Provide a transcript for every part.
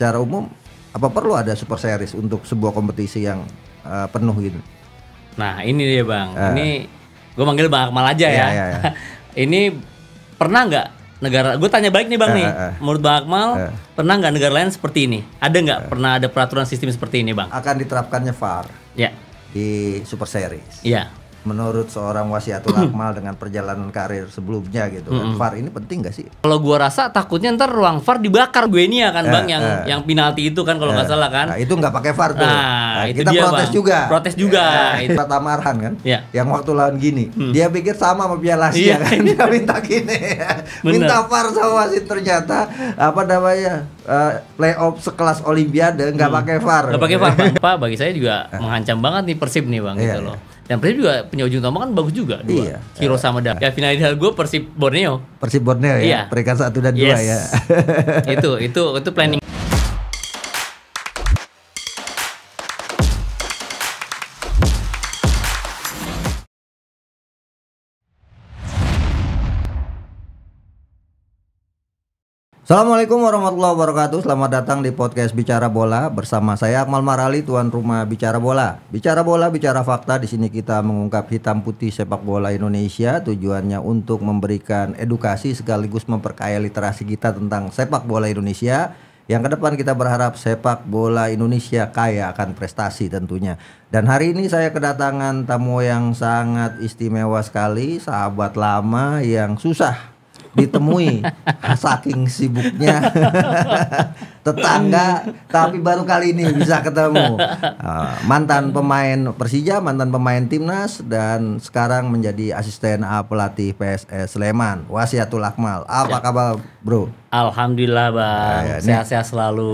secara umum apa perlu ada super series untuk sebuah kompetisi yang uh, penuh gitu? Nah ini dia bang, uh, ini gue manggil bang Akmal aja iya, ya. Iya, iya. iya. ini pernah nggak negara? Gue tanya baik nih bang uh, nih, uh, menurut bang Akmal uh, pernah nggak negara lain seperti ini? Ada nggak uh, pernah ada peraturan sistem seperti ini bang? Akan diterapkannya VAR. Ya. Yeah. Di super series. Iya. Yeah menurut seorang wasiatul hmm. akmal dengan perjalanan karir sebelumnya gitu kan. Hmm. VAR ini penting gak sih? Kalau gua rasa takutnya ntar ruang VAR dibakar gue ini ya kan eh, Bang yang eh. yang penalti itu kan kalau nggak eh. salah kan. Nah, itu nggak pakai VAR tuh. Nah, nah itu kita dia, protes bang. juga. Protes juga. Eh, nah, itu Pratama kan. Ya. Yang waktu lawan gini, hmm. dia pikir sama sama Piala Asia yeah. kan. Dia minta gini. minta VAR sama wasit ternyata apa namanya? Uh, playoff sekelas olimpiade nggak hmm. pakai VAR. Nggak pakai VAR. Pak, bagi saya juga eh. mengancam banget nih Persib nih Bang yeah, gitu iya, loh. Yeah dan Persib juga punya ujung tombak kan bagus juga dua. Iya. Hero sama Dam. Iya. Ya final ideal gue Persib Borneo. Persib Borneo ya. Iya. Peringkat satu dan yes. dua ya. itu itu itu planning. Assalamualaikum warahmatullahi wabarakatuh Selamat datang di podcast Bicara Bola Bersama saya Akmal Marali, tuan rumah Bicara Bola Bicara Bola, bicara fakta Di sini kita mengungkap hitam putih sepak bola Indonesia Tujuannya untuk memberikan edukasi Sekaligus memperkaya literasi kita tentang sepak bola Indonesia yang ke depan kita berharap sepak bola Indonesia kaya akan prestasi tentunya. Dan hari ini saya kedatangan tamu yang sangat istimewa sekali, sahabat lama yang susah ditemui saking sibuknya tetangga tapi baru kali ini bisa ketemu uh, mantan pemain Persija mantan pemain timnas dan sekarang menjadi asisten A pelatih PSS Sleman Wasiatul Akmal apa ya. kabar bro Alhamdulillah bang ya, ya. sehat-sehat selalu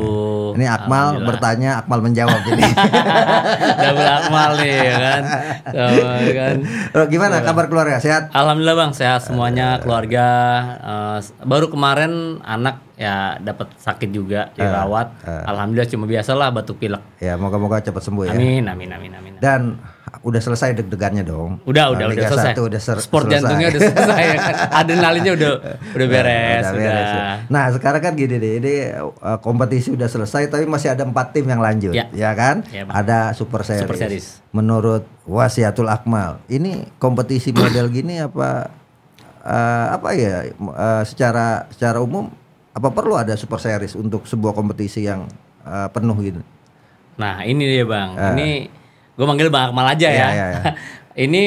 ini Akmal bertanya Akmal menjawab ini double Akmal nih ya kan, kan? Bro, gimana ya, kabar keluarga sehat Alhamdulillah bang sehat semuanya ya. keluarga uh, baru kemarin anak ya dapat sakit juga ah, dirawat. Uh, uh. Alhamdulillah cuma biasalah batuk pilek. Ya moga-moga cepat sembuh amin, ya. Amin amin amin amin. Dan udah selesai deg-degannya dong. Udah udah Liga nah, udah selesai. udah ser- Sport selesai. jantungnya udah selesai. Ya kan? Adrenalinnya udah udah beres. Udah, udah beres. Udah. Ya. Nah sekarang kan gini deh, ini uh, kompetisi udah selesai tapi masih ada empat tim yang lanjut, ya, ya kan? Ya, ada super series. super series. Menurut Wasiatul Akmal, ini kompetisi model gini apa? Uh, apa ya uh, secara secara umum apa perlu ada super series untuk sebuah kompetisi yang uh, penuh gitu? Nah ini dia bang, uh, ini gue manggil bang Akmal aja iya, ya. Iya, iya. iya. ini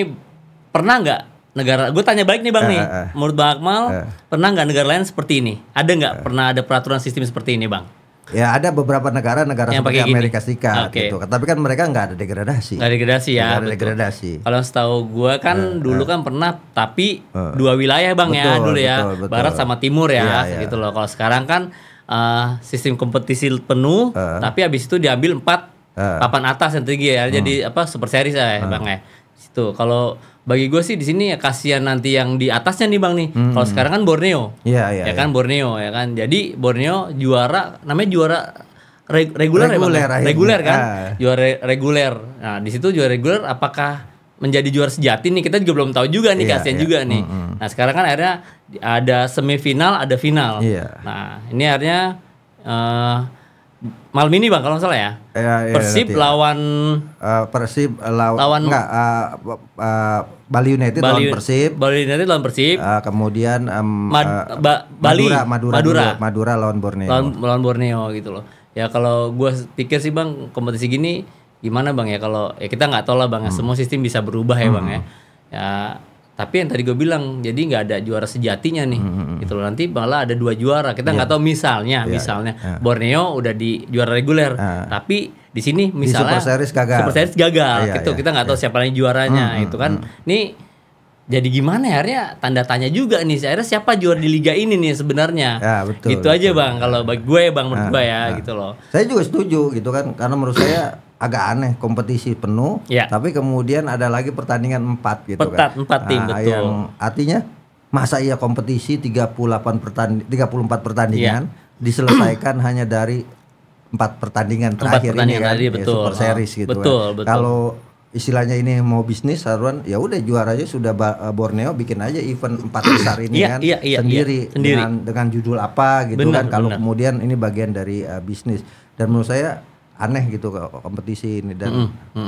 pernah nggak negara? Gue tanya baik nih bang uh, nih, uh. menurut bang Akmal uh, pernah nggak negara lain seperti ini? Ada nggak uh, pernah ada peraturan sistem seperti ini bang? Ya ada beberapa negara negara yang seperti Amerika Serikat okay. gitu. Tapi kan mereka nggak ada degradasi. Nggak degradasi ya. Nggak ada degradasi. Kalau setahu gue kan uh, dulu eh. kan pernah tapi uh, dua wilayah bang ya, betul, ya dulu ya betul, betul. barat sama timur ya, yeah, iya, iya. gitu gitu loh. Kalau sekarang kan uh, sistem kompetisi penuh, uh, tapi habis itu diambil empat uh, papan atas yang tinggi ya. Jadi uh, apa super series ya uh, bang ya. Situ. Kalau bagi gue sih di sini ya kasihan nanti yang di atasnya nih Bang nih. Hmm. Kalau sekarang kan Borneo. Iya, yeah, iya. Yeah, ya yeah. kan Borneo ya kan. Jadi Borneo juara namanya juara reg reguler ya, ya? reguler, ya, reguler kan. Ah. Juara re reguler. Nah, di situ juara reguler apakah menjadi juara sejati nih kita juga belum tahu juga nih yeah, kasihan yeah. juga nih. Mm -hmm. Nah sekarang kan akhirnya ada semifinal ada final. Yeah. Nah ini akhirnya uh, malam ini bang kalau nggak salah ya. ya, ya Persib ya. lawan uh, Persib eh, lawan, lawan enggak uh, uh, Bali United Bali, lawan Persib. Bali United lawan Persib. Uh, kemudian um, Mad, uh, ba, Bali Madura Madura Madura, dulu, ya, Madura lawan Borneo. Lawan, lawan Borneo gitu loh. Ya kalau gua pikir sih bang kompetisi gini gimana bang ya kalau ya kita nggak tahu lah bang ya. hmm. semua sistem bisa berubah ya bang ya. Hmm. Ya tapi yang tadi gue bilang jadi nggak ada juara sejatinya nih hmm gitu loh nanti malah ada dua juara kita nggak yeah. tahu misalnya yeah. misalnya yeah. Borneo udah di juara reguler yeah. tapi di sini misalnya di super series gagal super series gagal yeah, gitu yeah, kita nggak yeah. Iya. siapa lagi juaranya hmm itu kan ini hmm jadi gimana ya akhirnya tanda tanya juga nih akhirnya siapa juara di liga ini nih sebenarnya ya, betul, gitu betul. aja bang kalau bagi gue bang menurut nah, gue ya nah. gitu loh saya juga setuju gitu kan karena menurut saya agak aneh kompetisi penuh ya. tapi kemudian ada lagi pertandingan empat gitu Petat, kan. Empat tim nah, betul. Yang artinya masa iya kompetisi 38 pertandingan 34 pertandingan ya. diselesaikan hanya dari empat pertandingan empat terakhir pertandingan ini kan tadi, ya, super ah, series gitu kan. betul, kan. Betul. Kalau istilahnya ini mau bisnis haruan ya udah juaranya sudah eh, Borneo bikin aja event empat besar ini iya, kan iya, iya, iya. sendiri, iya, sendiri dengan dengan judul apa gitu benar, kan kalau kemudian ini bagian dari uh, bisnis dan menurut saya aneh gitu kompetisi ini dan mm mm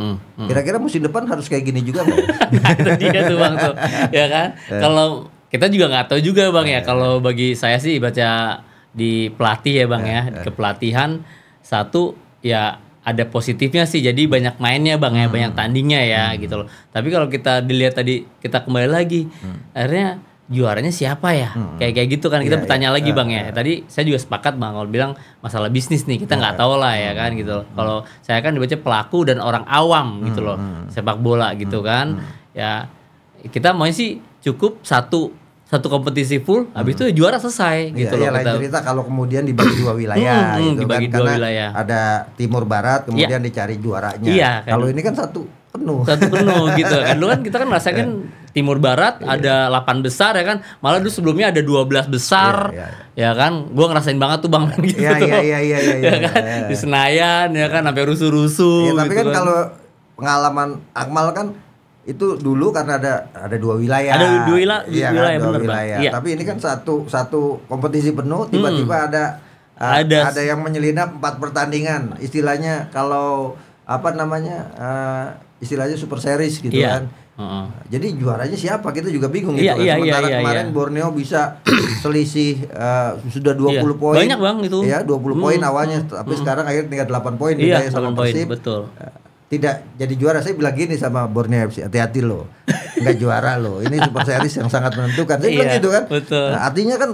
mm kira-kira musim depan harus kayak gini juga bang. dia tuh bang tuh ya kan eh. kalau kita juga nggak tahu juga bang ya eh. kalau bagi saya sih baca di pelatih ya bang ya di eh, kepelatihan satu ya ada positifnya sih jadi banyak mainnya bang ya banyak hmm. tandingnya ya mm. gitu loh tapi kalau kita dilihat tadi kita kembali lagi mm. akhirnya juaranya siapa ya hmm. kayak kayak gitu kan kita yeah, iya. bertanya yeah. lagi uh, bang ya Yeah. tadi saya juga sepakat bang kalau bilang masalah bisnis nih kita iya. nggak yeah. tahu lah ya hmm. kan gitu loh hmm. kalau saya kan dibaca pelaku dan orang awam gitu hmm, loh sepak bola gitu kan ya kita mau sih cukup satu satu kompetisi full habis itu juara selesai gitu ya, loh kita. cerita kalau kemudian dibagi dua wilayah gitu dibagi kan dua karena wilayah. ada timur barat kemudian ya. dicari juaranya iya, kan. kalau ini kan satu penuh satu penuh gitu kan Lu kan kita kan merasakan Timur Barat yeah. ada 8 besar ya kan. Malah dulu sebelumnya ada 12 besar. Yeah, yeah. Iya. Ya kan? gue ngerasain banget tuh Bang gitu yeah, iya, tuh. yeah, yeah, yeah, ya iya, kan di Senayan ya kan sampai rusuh-rusuh. Yeah, tapi gitu kan, kan kalau pengalaman Akmal kan itu dulu karena ada ada dua wilayah. Ada dua, wila, ya, wilayah, kan? dua bener, wilayah. Iya. Tapi ini kan satu satu kompetisi penuh hmm. tiba-tiba hmm. ada uh, ada ada yang menyelinap empat pertandingan. Istilahnya kalau apa namanya? Uh, istilahnya super series gitu yeah. kan. Jadi juaranya siapa kita juga bingung iya, gitu. Kan. Iya, iya, Sementara iya, iya, kemarin iya. Borneo bisa selisih uh, sudah 20 iya. poin. Banyak Bang itu. Ya, 20 hmm. poin awalnya hmm. tapi hmm. sekarang akhirnya tinggal 8 poin iya, sama poin, Persib. Betul. Eh, tidak jadi juara saya bilang gini sama Borneo FC, hati-hati loh. Enggak juara loh. Ini Super Series yang sangat menentukan. Saya iya, gitu kan. Betul. Nah, artinya kan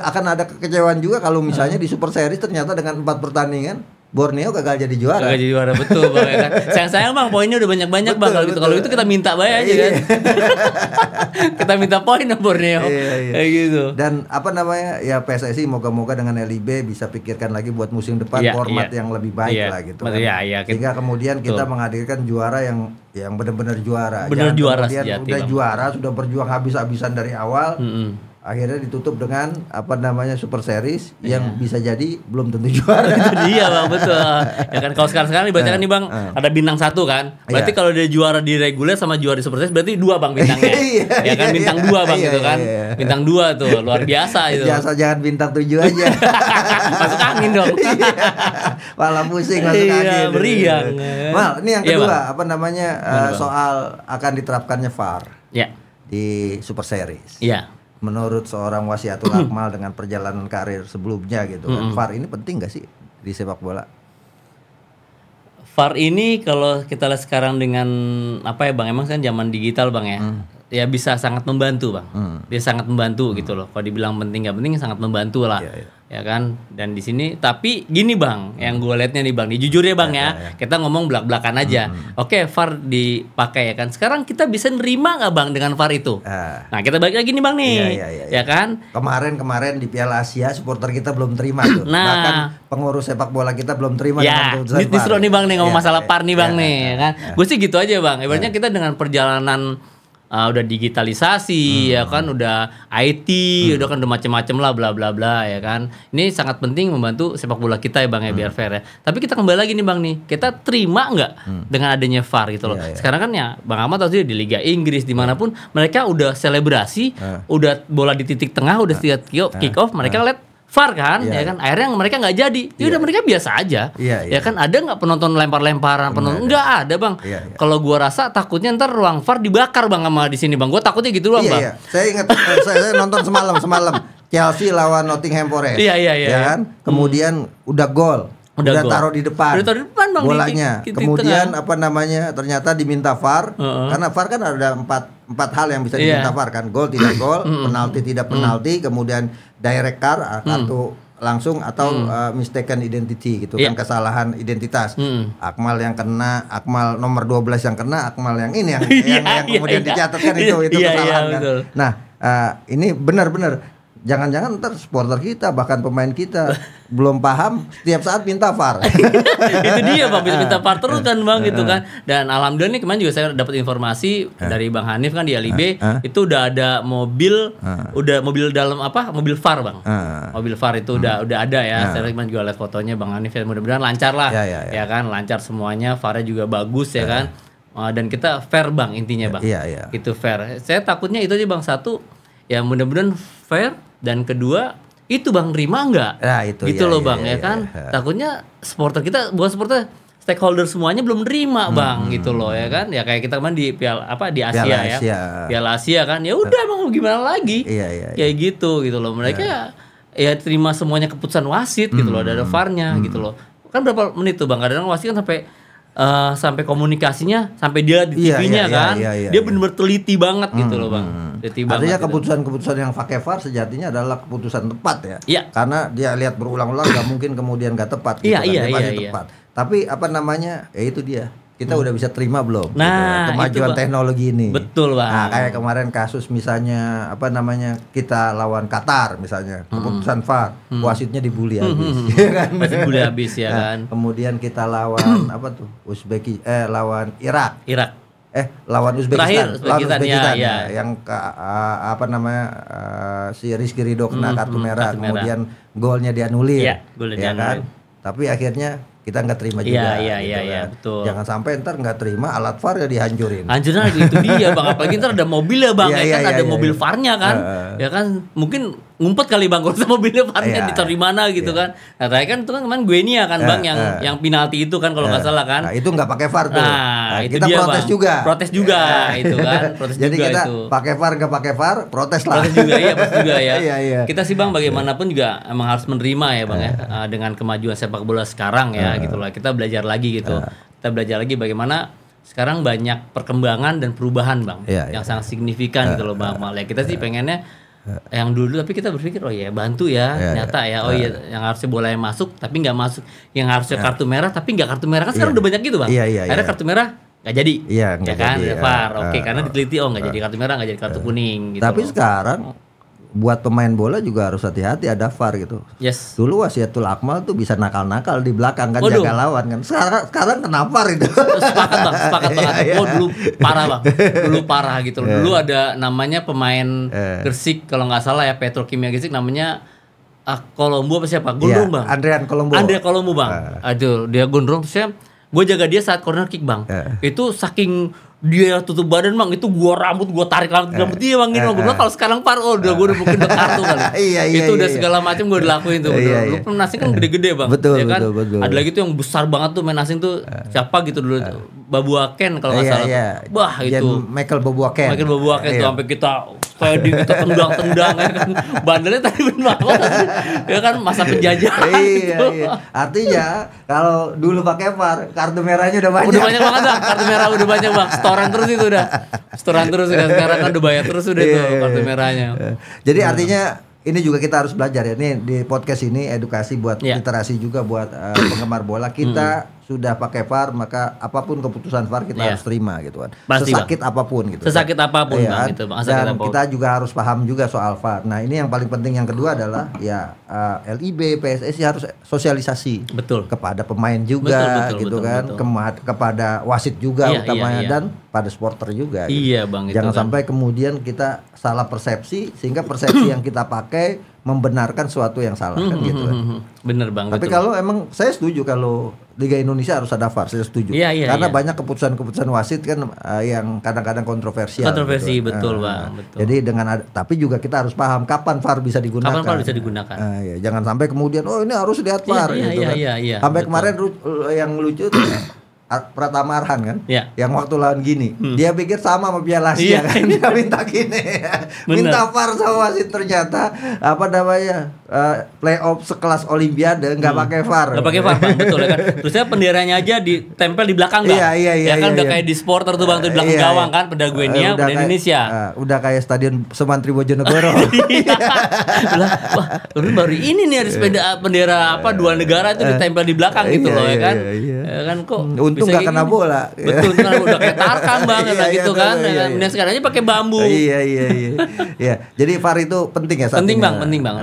akan ada kekecewaan juga kalau misalnya di Super Series ternyata dengan empat pertandingan Borneo gagal jadi juara. Gagal jadi juara betul bang. Ya kan? Sayang sayang bang poinnya udah banyak banyak betul, bang kalau gitu kalau itu kita minta bayar aja iya, kan. Iya. kita minta poin dong Borneo. Iya, iya. Kayak gitu. Dan apa namanya ya PSSI moga-moga dengan LIB bisa pikirkan lagi buat musim depan yeah, format yeah. yang lebih baik yeah. lah gitu. Iya, kan? Yeah, yeah, Sehingga kemudian betul. kita menghadirkan juara yang yang benar-benar juara. Benar juara. Kemudian sejati, juara sudah berjuang habis-habisan dari awal. Mm -hmm akhirnya ditutup dengan apa namanya super series yeah. yang bisa jadi belum tentu juara. iya bang betul. Ya kan kalau sekarang sekarang dibaca kan eh, nih bang uh. ada bintang satu kan. Berarti yeah. kalau dia juara di reguler sama juara di super series berarti dua bang bintangnya. yeah, ya kan iya, iya. bintang dua bang iya, gitu kan. Bintang dua tuh luar biasa itu. Biasa jangan bintang tujuh aja. masuk angin dong. Malah pusing masuk angin. Meriang. Ya. Mal ini yang kedua apa namanya uh, soal akan diterapkannya VAR. Ya. Di super series. Iya menurut seorang wasiatul hmm. akmal dengan perjalanan karir sebelumnya gitu kan. VAR hmm. ini penting gak sih di sepak bola? Far ini kalau kita lihat sekarang dengan apa ya Bang, emang kan zaman digital Bang ya. Hmm ya bisa sangat membantu bang hmm. dia sangat membantu hmm. gitu loh kalau dibilang penting gak penting sangat membantu lah yeah, yeah. ya kan dan di sini tapi gini bang hmm. yang gue liatnya nih bang jujur ya bang yeah, ya yeah, ya, ya. kita ngomong belak belakan aja hmm. hmm. oke okay, far dipakai ya kan sekarang kita bisa nerima gak bang dengan var itu uh. nah kita balik lagi nih bang nih yeah, yeah, yeah, iya. ya kan kemarin kemarin di Piala Asia supporter kita belum terima tuh nah, bahkan pengurus sepak bola kita belum terima yeah, dengan justru nih bang nih ngomong yeah, masalah yeah, par nih bang yeah, nih yeah, ya kan yeah. Iya. gue sih gitu aja bang ibaratnya yeah. kita dengan perjalanan uh, udah digitalisasi ya hmm. ya kan udah IT hmm. udah kan udah macem macam lah bla bla bla ya kan ini sangat penting membantu sepak bola kita ya bang ya hmm. biar fair ya tapi kita kembali lagi nih bang nih kita terima nggak hmm. dengan adanya VAR gitu loh yeah, yeah. sekarang kan ya bang Ahmad tahu di Liga Inggris dimanapun iya. yeah. mereka udah selebrasi uh. udah bola di titik tengah udah uh. setiap kick off uh. mereka lihat VAR kan, yeah. ya iya. kan. Akhirnya mereka nggak jadi. Ya udah yeah. mereka biasa aja. Yeah, yeah. Ya iya. kan ada nggak penonton lempar-lemparan penonton? Nggak ada, Bang. Yeah, yeah. Kalau gua rasa takutnya ntar ruang VAR dibakar Bang sama di sini, Bang. Gua takutnya gitu doang, yeah, Bang. Iya, yeah. Saya ingat eh, saya, saya nonton semalam, semalam Chelsea lawan Nottingham Forest. Iya, yeah, iya, iya, iya. kan? Kemudian hmm. udah gol. Udah, udah taruh di depan. Udah taruh di depan, Bang. Bolanya. Di, di, di, Kemudian tengah. apa namanya? Ternyata diminta VAR. Uh -uh. Karena VAR kan ada empat empat hal yang bisa yeah. gol tidak gol penalti tidak penalti kemudian direct car ah, mm. kartu langsung atau hmm. uh, mistaken identity gitu yeah. kan kesalahan identitas. Hmm. Akmal yang kena, Akmal nomor 12 yang kena, Akmal yang ini yang iya, yang, yeah, yang kemudian iya. dicatatkan itu itu yeah, iya, kesalahan yeah, kan. Nah, uh, ini benar-benar Jangan-jangan ntar supporter kita bahkan pemain kita belum paham setiap saat minta VAR. itu dia Bang bisa minta VAR terus kan Bang gitu kan. Dan alhamdulillah nih kemarin juga saya dapat informasi dari Bang Hanif kan di Alibe itu udah ada mobil udah mobil dalam apa? Mobil VAR Bang. Mobil VAR itu udah udah ada ya. Saya kemarin juga lihat fotonya Bang Hanif ya mudah-mudahan lancar lah. Ya, ya, ya. ya kan lancar semuanya, var juga bagus ya kan. Eh, dan kita fair Bang intinya ya, Bang. Iya, ya. Itu fair. Saya takutnya itu aja Bang satu ya mudah-mudahan fair dan kedua, itu Bang terima nggak? Nah, itu gitu ya, loh ya, Bang ya, ya kan. Ya. Takutnya supporter kita bukan supporter stakeholder semuanya belum nerima hmm. bang gitu loh ya hmm. kan ya kayak kita kemarin di piala apa di Asia, piala ya. Asia. ya piala Asia kan ya udah mau gimana lagi Ya iya, iya. kayak gitu gitu loh mereka ya. ya terima semuanya keputusan wasit hmm. gitu loh ada, hmm. ada farnya gitu hmm. gitu loh kan berapa menit tuh bang kadang wasit kan sampai uh, sampai komunikasinya sampai dia di iya, TV-nya iya, iya, kan. Iya, iya, iya, dia benar-benar teliti banget hmm, gitu loh, Bang. Hmm. Artinya gitu. keputusan-keputusan yang pakai VAR sejatinya adalah keputusan tepat ya. Iya. Karena dia lihat berulang-ulang gak mungkin kemudian gak tepat gitu. Iya, kan. iya, dia iya, pasti iya. tepat. Tapi apa namanya? Ya itu dia kita hmm. udah bisa terima belum? Gitu, nah, gitu. kemajuan itu, teknologi ini. Betul, Bang. Nah, kayak kemarin kasus misalnya apa namanya? kita lawan Qatar misalnya, hmm. keputusan VAR, hmm. wasitnya dibully hmm. habis. Ya kan? dibully habis ya nah, kan. Kemudian kita lawan apa tuh? Uzbeki eh lawan Irak. Irak eh lawan Uzbekistan, Terakhir, lawan Uzbekistan ya, ya. Nah, yang ke, uh, apa namanya uh, si Rizky Ridho kena mm, kartu hmm, merah, kartu merah. kemudian golnya dianulir, ya, golnya ya dianulir. kan. Tapi akhirnya kita nggak terima iya, juga. Iya gitu iya gitu iya kan. betul. Jangan sampai ntar nggak terima alat VAR ya dihancurin. Hancurin nah, itu dia bang. Apalagi ntar ada mobil ya bang, iya, ya, ya, kan ya, ada ya, mobil ya. var kan, uh, ya kan mungkin ngumpet kali bang kalau mobilnya parkir yeah, ditaruh di iya. mana gitu yeah. kan. Nah tadi kan itu kan kemarin ya kan yeah, bang yang uh. yang penalti itu kan kalau nggak iya. salah kan. Nah, itu nggak pakai VAR tuh. Nah, nah itu kita dia, protes bang. juga. Protes juga itu kan. Protes Jadi juga kita itu. pakai VAR nggak pakai VAR protes lah. Protes juga ya protes juga ya. yeah, yeah. Kita sih bang bagaimanapun juga emang harus menerima ya bang uh. ya eh, dengan kemajuan sepak bola sekarang ya gitu gitulah kita belajar lagi gitu. uh. Kita belajar lagi bagaimana sekarang banyak perkembangan dan perubahan bang yeah, yang yeah. sangat signifikan uh. gitu bang. uh. Malah kita sih pengennya Eh, yang dulu tapi kita berpikir oh ya bantu ya ya nyata ya oh iya, iya. yang harusnya boleh masuk tapi nggak masuk yang harusnya ya. kartu merah tapi nggak kartu merah kan sekarang ya. udah banyak gitu bang iya, iya iya. akhirnya kartu merah nggak jadi iya ya kan jadi, ya, uh, oke okay, uh, karena ah. diteliti oh nggak uh, jadi kartu merah nggak jadi kartu kuning gitu tapi loh. sekarang buat pemain bola juga harus hati-hati ada VAR gitu. Yes. Dulu Wasiatul Akmal tuh bisa nakal-nakal di belakang kan Waduh. jaga lawan kan. Sekarang sekarang kena VAR itu. Sepakat Bang, sepakat banget. Yeah, yeah. Oh, dulu parah Bang. Dulu parah gitu. Yeah. Iya. Dulu ada namanya pemain yeah. Gersik kalau nggak salah ya Petrokimia Gersik. namanya uh, Kolombo apa siapa? Gundrung yeah, bang. Andrean Kolombo. Andrea Kolombo bang. Uh. Aduh, dia gondrong. siapa? gue jaga dia saat corner kick bang. Yeah. Itu saking dia tutup badan mang itu gua rambut gua tarik rambut eh, rambut dia mangin mang eh, eh. gua kalau sekarang par oh udah gua udah mungkin udah kartu kali iya, iya, itu iya, udah iya. segala macam gua dilakuin tuh iya, iya. lu nasi kan gede-gede bang betul, ya kan betul, betul. ada lagi tuh yang besar banget tuh main asing tuh siapa gitu dulu Babu Aken kalau nggak iya, salah iya. bah itu Michael Babu Aken Michael Babu Aken tuh iya. sampai kita kayak di kita tendang-tendang kan bandelnya tadi benar banget ya kan masa penjajah iya, iya, gitu. iya. artinya kalau dulu pakai VAR kartu merahnya udah banyak udah banyak banget dah kartu merah udah banyak banget setoran terus itu udah setoran terus udah sekarang kan udah bayar terus udah iya, tuh iya, kartu iya. merahnya jadi hmm. artinya ini juga kita harus belajar ya. Ini di podcast ini edukasi buat yeah. literasi juga buat uh, penggemar bola kita sudah pakai VAR maka apapun keputusan VAR kita yeah. harus terima gitu kan. Pasti, Sesakit bang. apapun gitu. Sesakit iya apapun ya, bang, gitu bang. Dan Dan apapun. kita juga harus paham juga soal VAR. Nah, ini yang paling penting yang kedua adalah ya uh, eh, LIB, PSSI harus sosialisasi betul kepada pemain juga betul, betul, gitu betul, kan, betul. Kema- kepada wasit juga yeah, utamanya yeah, yeah. dan pada supporter juga. Gitu. Iya, gitu. Bang. Jangan kan. sampai kemudian kita salah persepsi sehingga persepsi yang kita pakai membenarkan suatu yang salah hmm, kan hmm, gitu. Hmm, kan. hmm, hmm. bener bang. Tapi kalau emang saya setuju kalau Liga Indonesia harus ada VAR, saya setuju. Ya, ya, Karena ya. banyak keputusan-keputusan wasit kan uh, yang kadang-kadang kontroversial. Kontroversi gitu. Kan. betul uh, bang. Betul. Jadi dengan ada, tapi juga kita harus paham kapan VAR bisa digunakan. Kapan VAR bisa digunakan? Uh, ya, jangan sampai kemudian oh ini harus lihat iya, VAR Iya gitu iya. kan. iya, iya Sampai betul. kemarin yang lucu tuh Pratama Arhan kan, ya. yang waktu lawan gini, hmm. dia pikir sama sama Piala Asia ya. kan, dia minta gini, minta far sama wasit ternyata apa namanya uh, playoff sekelas Olimpiade nggak hmm. pakai VAR. Nggak pakai VAR, bang. betul ya kan. Terusnya penderanya aja ditempel di belakang bang. Iya iya iya. Ya kan iya, udah iya. kayak di sporter tuh bang tuh di eh, belakang iya, iya, gawang kan, pada eh, gue uh, Indonesia. Uh, udah kayak stadion Semantri Bojonegoro. Iya. Lah, wah, baru ini nih ada sepeda bendera apa dua negara itu ditempel di belakang gitu loh ya kan. Iya, iya. Ya kan kok hmm, untung nggak kena bola. Betul, kan? udah kayak tarkam banget lah gitu kan. Nah sekarang aja pakai bambu. Iya iya iya. Iya. Jadi VAR itu penting ya. Penting bang, penting bang.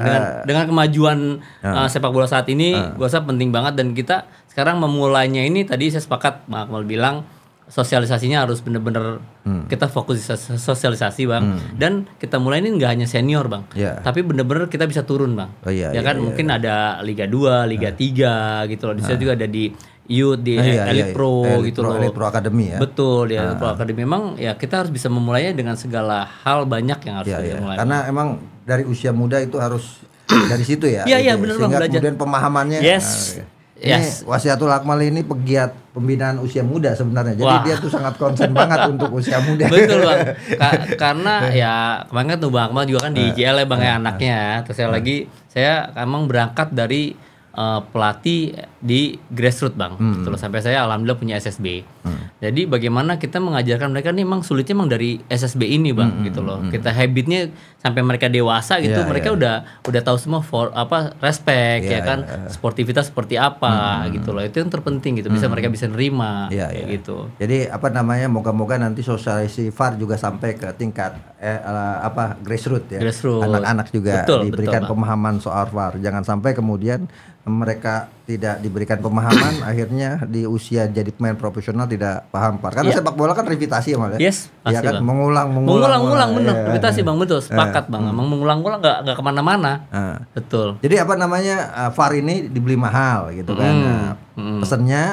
Dengan dengan kemajuan uh. Uh, sepak bola saat ini uh. Ah. gue rasa penting banget dan kita sekarang memulainya ini tadi saya sepakat Pak Akmal bilang sosialisasinya harus bener-bener hmm. kita fokus di sosialisasi bang hmm. dan kita mulai ini nggak hanya senior bang yeah. tapi bener-bener kita bisa turun bang oh, yeah, ya iya, kan yeah, mungkin yeah. ada liga 2 liga yeah. 3 gitu loh di yeah. juga ada di youth di ah, yeah, elite iya, iya. pro elite gitu pro, loh. Elite pro academy ya. Betul ya, pro ah. academy memang ya kita harus bisa memulainya dengan segala hal banyak yang harus yeah, kita yeah. mulai. Karena emang dari usia muda itu harus dari situ ya. Iya iya gitu ya. benar Sehingga belajar. kemudian pemahamannya. Yes. Nah, ini yes. Wasiatul Akmal ini pegiat pembinaan usia muda sebenarnya. Jadi Wah. dia tuh sangat konsen banget untuk usia muda. Betul bang. Ka karena ya kemarin kan tuh Bang Akmal juga kan di JL nah. ya bang ya nah. anaknya. Terus saya nah. lagi saya emang berangkat dari uh, pelatih di grassroots bang. Hmm. Terus sampai saya alhamdulillah punya SSB. Hmm. Jadi bagaimana kita mengajarkan mereka nih emang sulitnya emang dari SSB ini bang hmm, gitu loh. Hmm. Kita habitnya sampai mereka dewasa gitu, yeah, mereka yeah. udah udah tahu semua for apa respect yeah, ya kan, yeah. Iya. sportivitas seperti apa hmm. gitu loh. Itu yang terpenting gitu, bisa hmm. mereka bisa nerima yeah, yeah. gitu. Jadi apa namanya, moga-moga nanti sosialisasi far juga sampai ke tingkat eh, apa grassroots ya, anak-anak juga betul, diberikan betul, pemahaman soal VAR. Jangan sampai kemudian mereka tidak diberikan pemahaman akhirnya di usia jadi pemain profesional tidak paham par karena yeah. sepak bola kan revitasi ya mas ya? yes ya kan bang. mengulang mengulang mengulang, mengulang benar yeah. revitasi iya. bang betul iya. sepakat yeah. bang hmm. emang mengulang-ulang nggak nggak kemana-mana iya. betul jadi apa namanya uh, VAR ini dibeli mahal gitu kan. hmm. kan nah, hmm. pesennya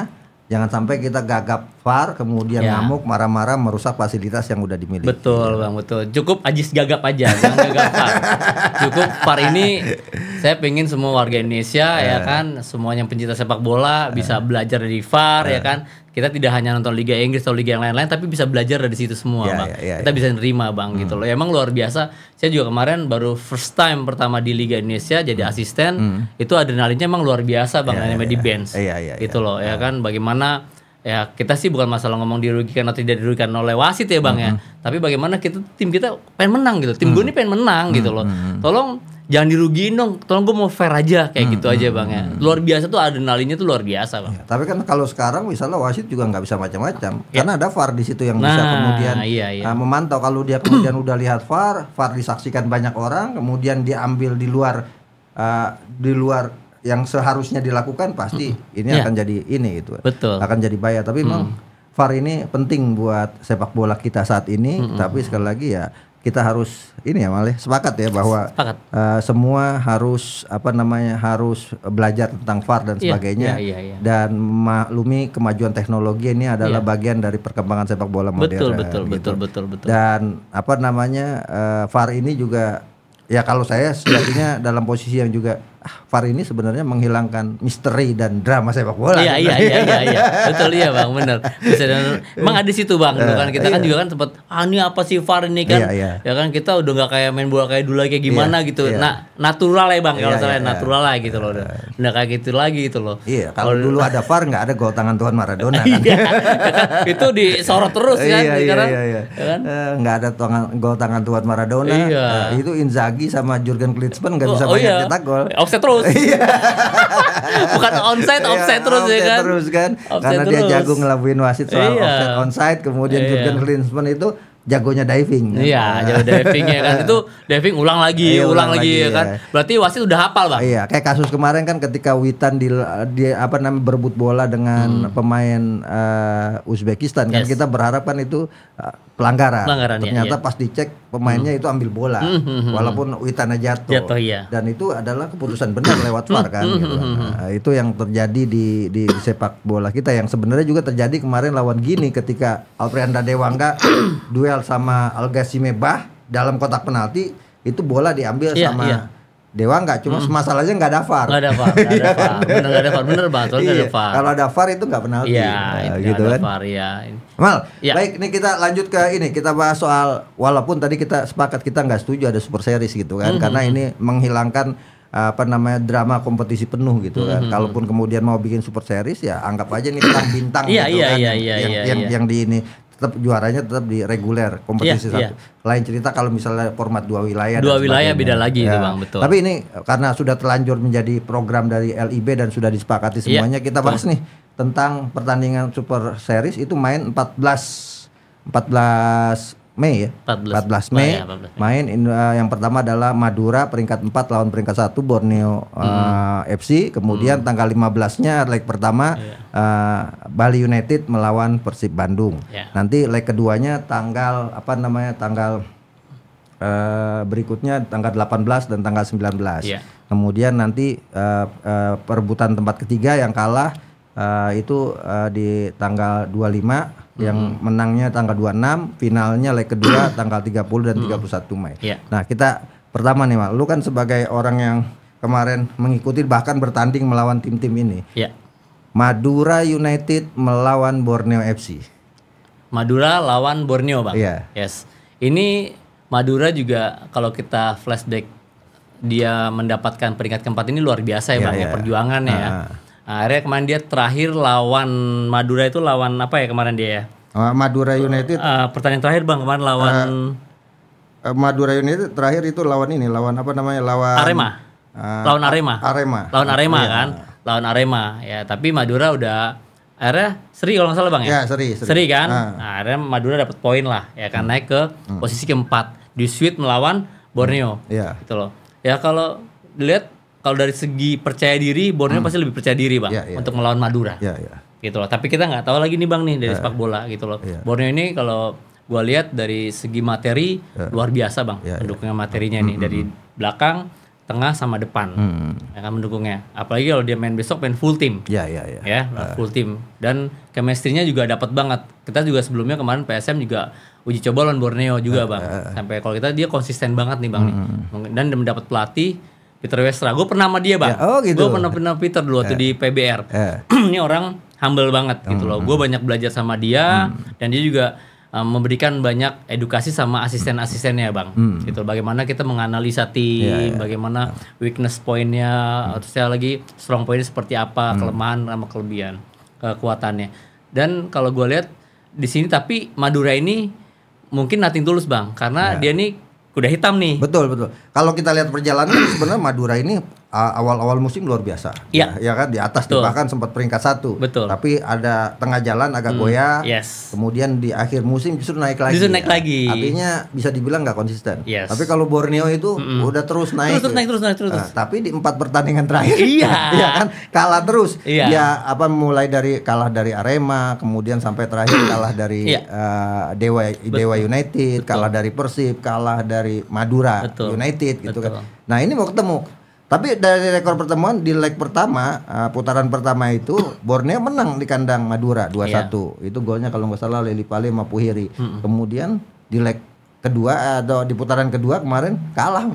jangan sampai kita gagap lapar, kemudian ya. ngamuk, marah-marah, merusak fasilitas yang udah dimiliki. Betul, Bang, betul. Cukup ajis gagap aja, jangan gagap par. Cukup Par ini saya pengen semua warga Indonesia ya eh. kan, semuanya yang pencinta sepak bola bisa eh. belajar dari far ya eh. kan. Kita tidak hanya nonton Liga Inggris atau liga yang lain-lain tapi bisa belajar dari situ semua, yeah, Bang. Yeah, yeah, Kita ya. bisa nerima, Bang, gitu hmm. gitu loh. Emang luar biasa. Saya juga kemarin baru first time pertama di Liga Indonesia jadi hmm. asisten. Hmm. Itu adrenalinnya emang luar biasa, Bang, yeah, namanya yeah, di ya. bench. Yeah, yeah, yeah, gitu yeah. loh, yeah. ya hmm. kan bagaimana ya kita sih bukan masalah ngomong dirugikan atau tidak dirugikan oleh wasit ya bang mm -hmm. ya mm-hmm. tapi bagaimana kita tim kita pengen menang gitu tim mm -hmm. gue ini pengen menang mm -hmm. gitu loh mm-hmm. tolong jangan dirugiin dong tolong gue mau fair aja kayak mm -hmm. gitu aja bang ya mm-hmm. luar biasa tuh adrenalinnya tuh luar biasa bang ya, tapi kan kalau sekarang misalnya wasit juga nggak bisa macam-macam ya. karena ada var di situ yang nah, bisa kemudian iya, iya. Uh, memantau kalau dia kemudian udah lihat var var disaksikan banyak orang kemudian diambil di luar uh, di luar yang seharusnya dilakukan pasti mm. ini yeah. akan jadi ini itu Betul. akan jadi bahaya tapi mm. memang VAR ini penting buat sepak bola kita saat ini mm -mm. tapi sekali lagi ya kita harus ini ya malah sepakat ya bahwa sepakat. Uh, semua harus apa namanya harus belajar tentang VAR dan iya. sebagainya yeah, yeah, yeah, yeah. dan maklumi kemajuan teknologi ini adalah yeah. bagian dari perkembangan sepak bola modern betul betul gitu. betul betul betul dan apa namanya uh, VAR ini juga ya kalau saya sejatinya dalam posisi yang juga VAR ini sebenarnya menghilangkan misteri dan drama sepak bola. Iya iya iya iya, iya. betul iya bang benar. Bisa emang ada situ bang, uh, kan kita kan iya. kan juga kan sempat ah ini apa sih VAR ini kan, iya, iya. ya kan kita udah nggak kayak main bola kayak dulu kayak iya, gimana iya, gitu. Iya. Nah natural ya bang kalau iya, saya iya, iya. natural iya. lah gitu loh, udah nggak kayak gitu lagi gitu loh. Iya kalau dulu ada VAR nggak ada gol tangan Tuhan Maradona kan. iya, ya kan? itu disorot terus kan, iya, iya, iya, iya. Ya kan? Eh, nggak ada tangan gol tangan Tuhan Maradona. Iya. Uh, itu Inzaghi sama Jurgen Klinsmann nggak oh, bisa oh, banyak iya. cetak gol offset terus. Iya. Bukan onside, offset iya, terus ya kan. Terus kan. Karena terus. dia jago ngelabuin wasit soal iya. offset onside kemudian iya. Jurgen Klinsmann itu jagonya diving. Kan? Iya, nah. jago diving ya kan. Itu diving ulang lagi, iya, ulang, ulang lagi, lagi ya kan. Iya. Berarti wasit udah hafal, Bang. Iya, kayak kasus kemarin kan ketika Witan di, di apa namanya berebut bola dengan hmm. pemain uh, Uzbekistan kan kita berharap kan itu uh, pelanggaran. pelanggaran iya, Ternyata iya. pas dicek pemainnya hmm. itu ambil bola, hmm, hmm, hmm walaupun hmm. Witana jatuh. jatuh iya. Dan itu adalah keputusan benar lewat VAR hmm, kan. gitu. Kan. Nah, itu yang terjadi di, di sepak bola kita yang sebenarnya juga terjadi kemarin lawan Gini ketika Alfreanda Dewangga duel sama Algasime Bah dalam kotak penalti itu bola diambil iya, sama. iya. Dewa nggak cuma hmm. masalahnya nggak ada VAR. Nggak ada VAR, nggak ada Var. Iya kan? Benar nggak ada VAR, benar banget ada VAR. Iya, kalau ada VAR itu nggak penalti. Iya, nah, gitu ada kan. VAR ya. Mal, ya. baik nih kita lanjut ke ini kita bahas soal walaupun tadi kita sepakat kita nggak setuju ada super series gitu kan -hmm. karena hmm, ini hmm. menghilangkan apa namanya drama kompetisi penuh gitu hmm, kan. -hmm. Kalaupun kemudian mau bikin super series ya anggap aja ini tentang bintang iya, gitu iya, kan. Iya, iya, yang, iya, yang, iya. yang di ini tetap juaranya tetap di reguler kompetisi yeah, iya. satu. Yeah. Lain cerita kalau misalnya format dua wilayah. Dua wilayah beda lagi ya. itu bang betul. Tapi ini eh, karena sudah terlanjur menjadi program dari LIB dan sudah disepakati iya, semuanya yeah. kita bahas betul. nih tentang pertandingan Super Series itu main 14 14 Mei ya. 14, 14 Mei. Oh, ya, 14. Main uh, yang pertama adalah Madura peringkat 4 lawan peringkat 1 Borneo hmm. uh, eh, FC, kemudian hmm. tanggal 15-nya leg pertama yeah. Iya. uh, Bali United melawan Persib Bandung. Yeah. Nanti leg keduanya tanggal apa namanya? tanggal uh, berikutnya tanggal 18 dan tanggal 19. Yeah. Kemudian nanti uh, uh, perebutan tempat ketiga yang kalah uh, itu uh, di tanggal 25 hmm. yang menangnya tanggal 26, finalnya leg kedua tanggal 30 dan hmm. 31 Mei. Yeah. Nah, kita pertama nih, Pak. Lu kan sebagai orang yang kemarin mengikuti bahkan bertanding melawan tim-tim ini. Yeah. Madura United melawan Borneo FC. Madura lawan Borneo, Bang. Iya. Yeah. Yes. Ini Madura juga kalau kita flashback dia mendapatkan peringkat keempat ini luar biasa ya, yeah, Bang. Yeah. Iya. perjuangannya uh. ya ah. Nah, akhirnya kemarin dia terakhir lawan Madura itu lawan apa ya kemarin dia ya? Ah, Madura United. Uh, ah, pertanyaan terakhir bang kemarin lawan uh, Madura United terakhir itu lawan ini lawan apa namanya lawan Arema. Uh, lawan Arema. Arema. Lawan Arema iya. kan. Lawan Arema ya tapi Madura udah akhirnya seri kalau nggak salah bang ya. Ya seri. Seri, seri kan. Uh. Nah, akhirnya Madura dapat poin lah ya kan hmm. naik ke hmm. posisi keempat di suite melawan Borneo. Hmm. Iya. Hmm. Yeah. Gitu loh. Ya kalau dilihat kalau dari segi percaya diri Borneo hmm. pasti lebih percaya diri bang yeah, yeah. untuk melawan Madura yeah, yeah. gitu loh tapi kita nggak tahu lagi nih bang nih dari yeah. sepak iya. bola gitu loh yeah. Borneo ini kalau gue lihat dari segi materi yeah. luar biasa bang yeah, pendukungnya iya. yeah. materinya mm-hmm. nih hmm, dari hmm, hmm. belakang tengah sama depan hmm. ya kan mendukungnya apalagi kalau dia main besok main full team iya, ya ya yeah, yeah. yeah, full team dan chemistry-nya juga dapat banget kita juga sebelumnya kemarin PSM juga uji coba lawan Borneo juga yeah, bang yeah. sampai kalau kita dia konsisten banget nih bang hmm. nih. dan mendapat pelatih Peter Westra. Gue pernah sama dia bang. Ya, oh gitu. Gue pernah pernah Peter dulu waktu yeah. di PBR. Yeah. Ya. Ini orang humble banget gitu loh. Hmm. Gue banyak belajar sama dia hmm. dan dia juga um, memberikan banyak edukasi sama asisten-asistennya bang. Hmm. Gitu bagaimana kita menganalisa tim, yeah, yeah. bagaimana weakness pointnya, hmm. atau saya lagi strong pointnya seperti apa, hmm. kelemahan sama kelebihan, kekuatannya. Dan kalau gue lihat di sini tapi Madura ini mungkin nating tulus bang, karena yeah. dia ini kuda hitam nih. Betul betul. Kalau kita lihat perjalanan sebenarnya Madura ini awal-awal musim luar biasa. Iya. Ya, ya kan di atas Betul. bahkan sempat peringkat satu. Betul. Tapi ada tengah jalan agak hmm. goyah. Yes. Kemudian di akhir musim justru naik lagi. Justru naik ya. lagi. Artinya bisa dibilang nggak konsisten. Yes. Tapi kalau Borneo itu mm -mm. udah terus naik. Terus, terus naik terus naik terus. Nah, tapi di empat pertandingan terakhir. Iya. ya kan kalah terus. Iya. Ya apa mulai dari kalah dari Arema, kemudian sampai terakhir kalah dari yeah. Iya. uh, Dewa Betul. Dewa United, Betul. kalah dari Persib, kalah dari Madura Betul. United gitu kan. Betul. kan. Nah, ini mau ketemu tapi dari rekor pertemuan di leg pertama, eh, putaran pertama itu Borneo menang di kandang Madura 2-1. Yeah. Itu golnya kalau nggak salah Lili Pale sama Puhiri. -hmm. Kemudian di leg kedua atau di putaran kedua kemarin kalah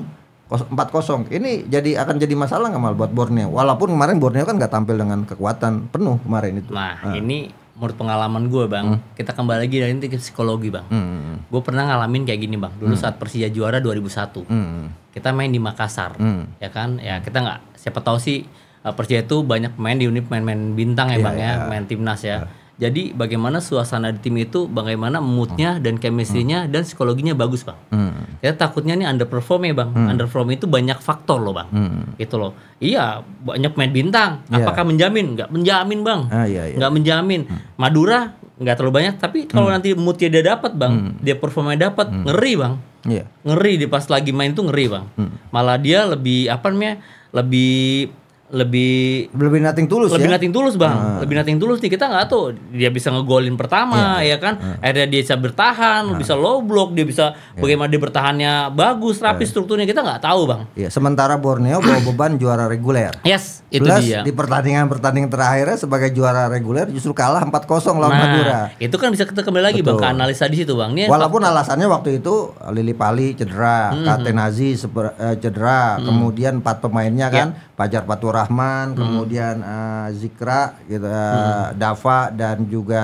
4-0. Ini jadi akan jadi masalah nggak mal buat Borneo. Walaupun kemarin Borneo kan nggak tampil dengan kekuatan penuh kemarin itu. Nah, nah. ini menurut pengalaman gue bang, hmm. kita kembali lagi dari psikologi bang. Hmm. hmm, hmm. Gue pernah ngalamin kayak gini bang. Dulu hmm. saat Persija juara 2001, hmm, hmm. kita main di Makassar, hmm. ya kan? Ya kita nggak siapa tahu sih eh, Persija itu banyak main di unit main-main bintang ya yeah, bang ya, yeah. main timnas ya. Yeah. Jadi bagaimana suasana di tim itu, bagaimana moodnya hmm. dan chemistry-nya hmm. dan psikologinya bagus bang. Hmm. Kita ya, takutnya nih underperform ya bang. Hmm. Underperform itu banyak faktor loh bang. Hmm. Itu loh. Iya banyak main bintang. Yeah. Apakah menjamin? Gak menjamin bang. Ah, iya, iya. Gak menjamin. Hmm. Madura nggak terlalu banyak. Tapi kalau hmm. nanti moodnya dia dapat bang, hmm. dia performnya dapat, hmm. ngeri bang. Yeah. Ngeri di pas lagi main tuh ngeri bang. Hmm. Malah dia lebih apa namanya? Lebih lebih lebih nating tulus lebih ya? nating tulus bang hmm. lebih nating tulus nih kita nggak tuh dia bisa ngegolin pertama yeah. ya kan hmm. akhirnya dia bisa bertahan hmm. bisa low block dia bisa yeah. bagaimana dia bertahannya bagus rapi yeah. strukturnya kita nggak tahu bang yeah. sementara Borneo bawa beban juara reguler yes itu Plus, dia di pertandingan pertandingan terakhirnya sebagai juara reguler justru kalah 4-0 lawan nah, Madura itu kan bisa kita kembali lagi Betul. bang ke analisa di situ bang ini walaupun fakta. alasannya waktu itu Lili Pali cedera hmm. hmm, hmm. Katenazi eh, cedera hmm. kemudian empat pemainnya yeah. kan Pajar Patura Rahman, hmm. kemudian uh, Zikra, gitu, uh, hmm. Dava dan juga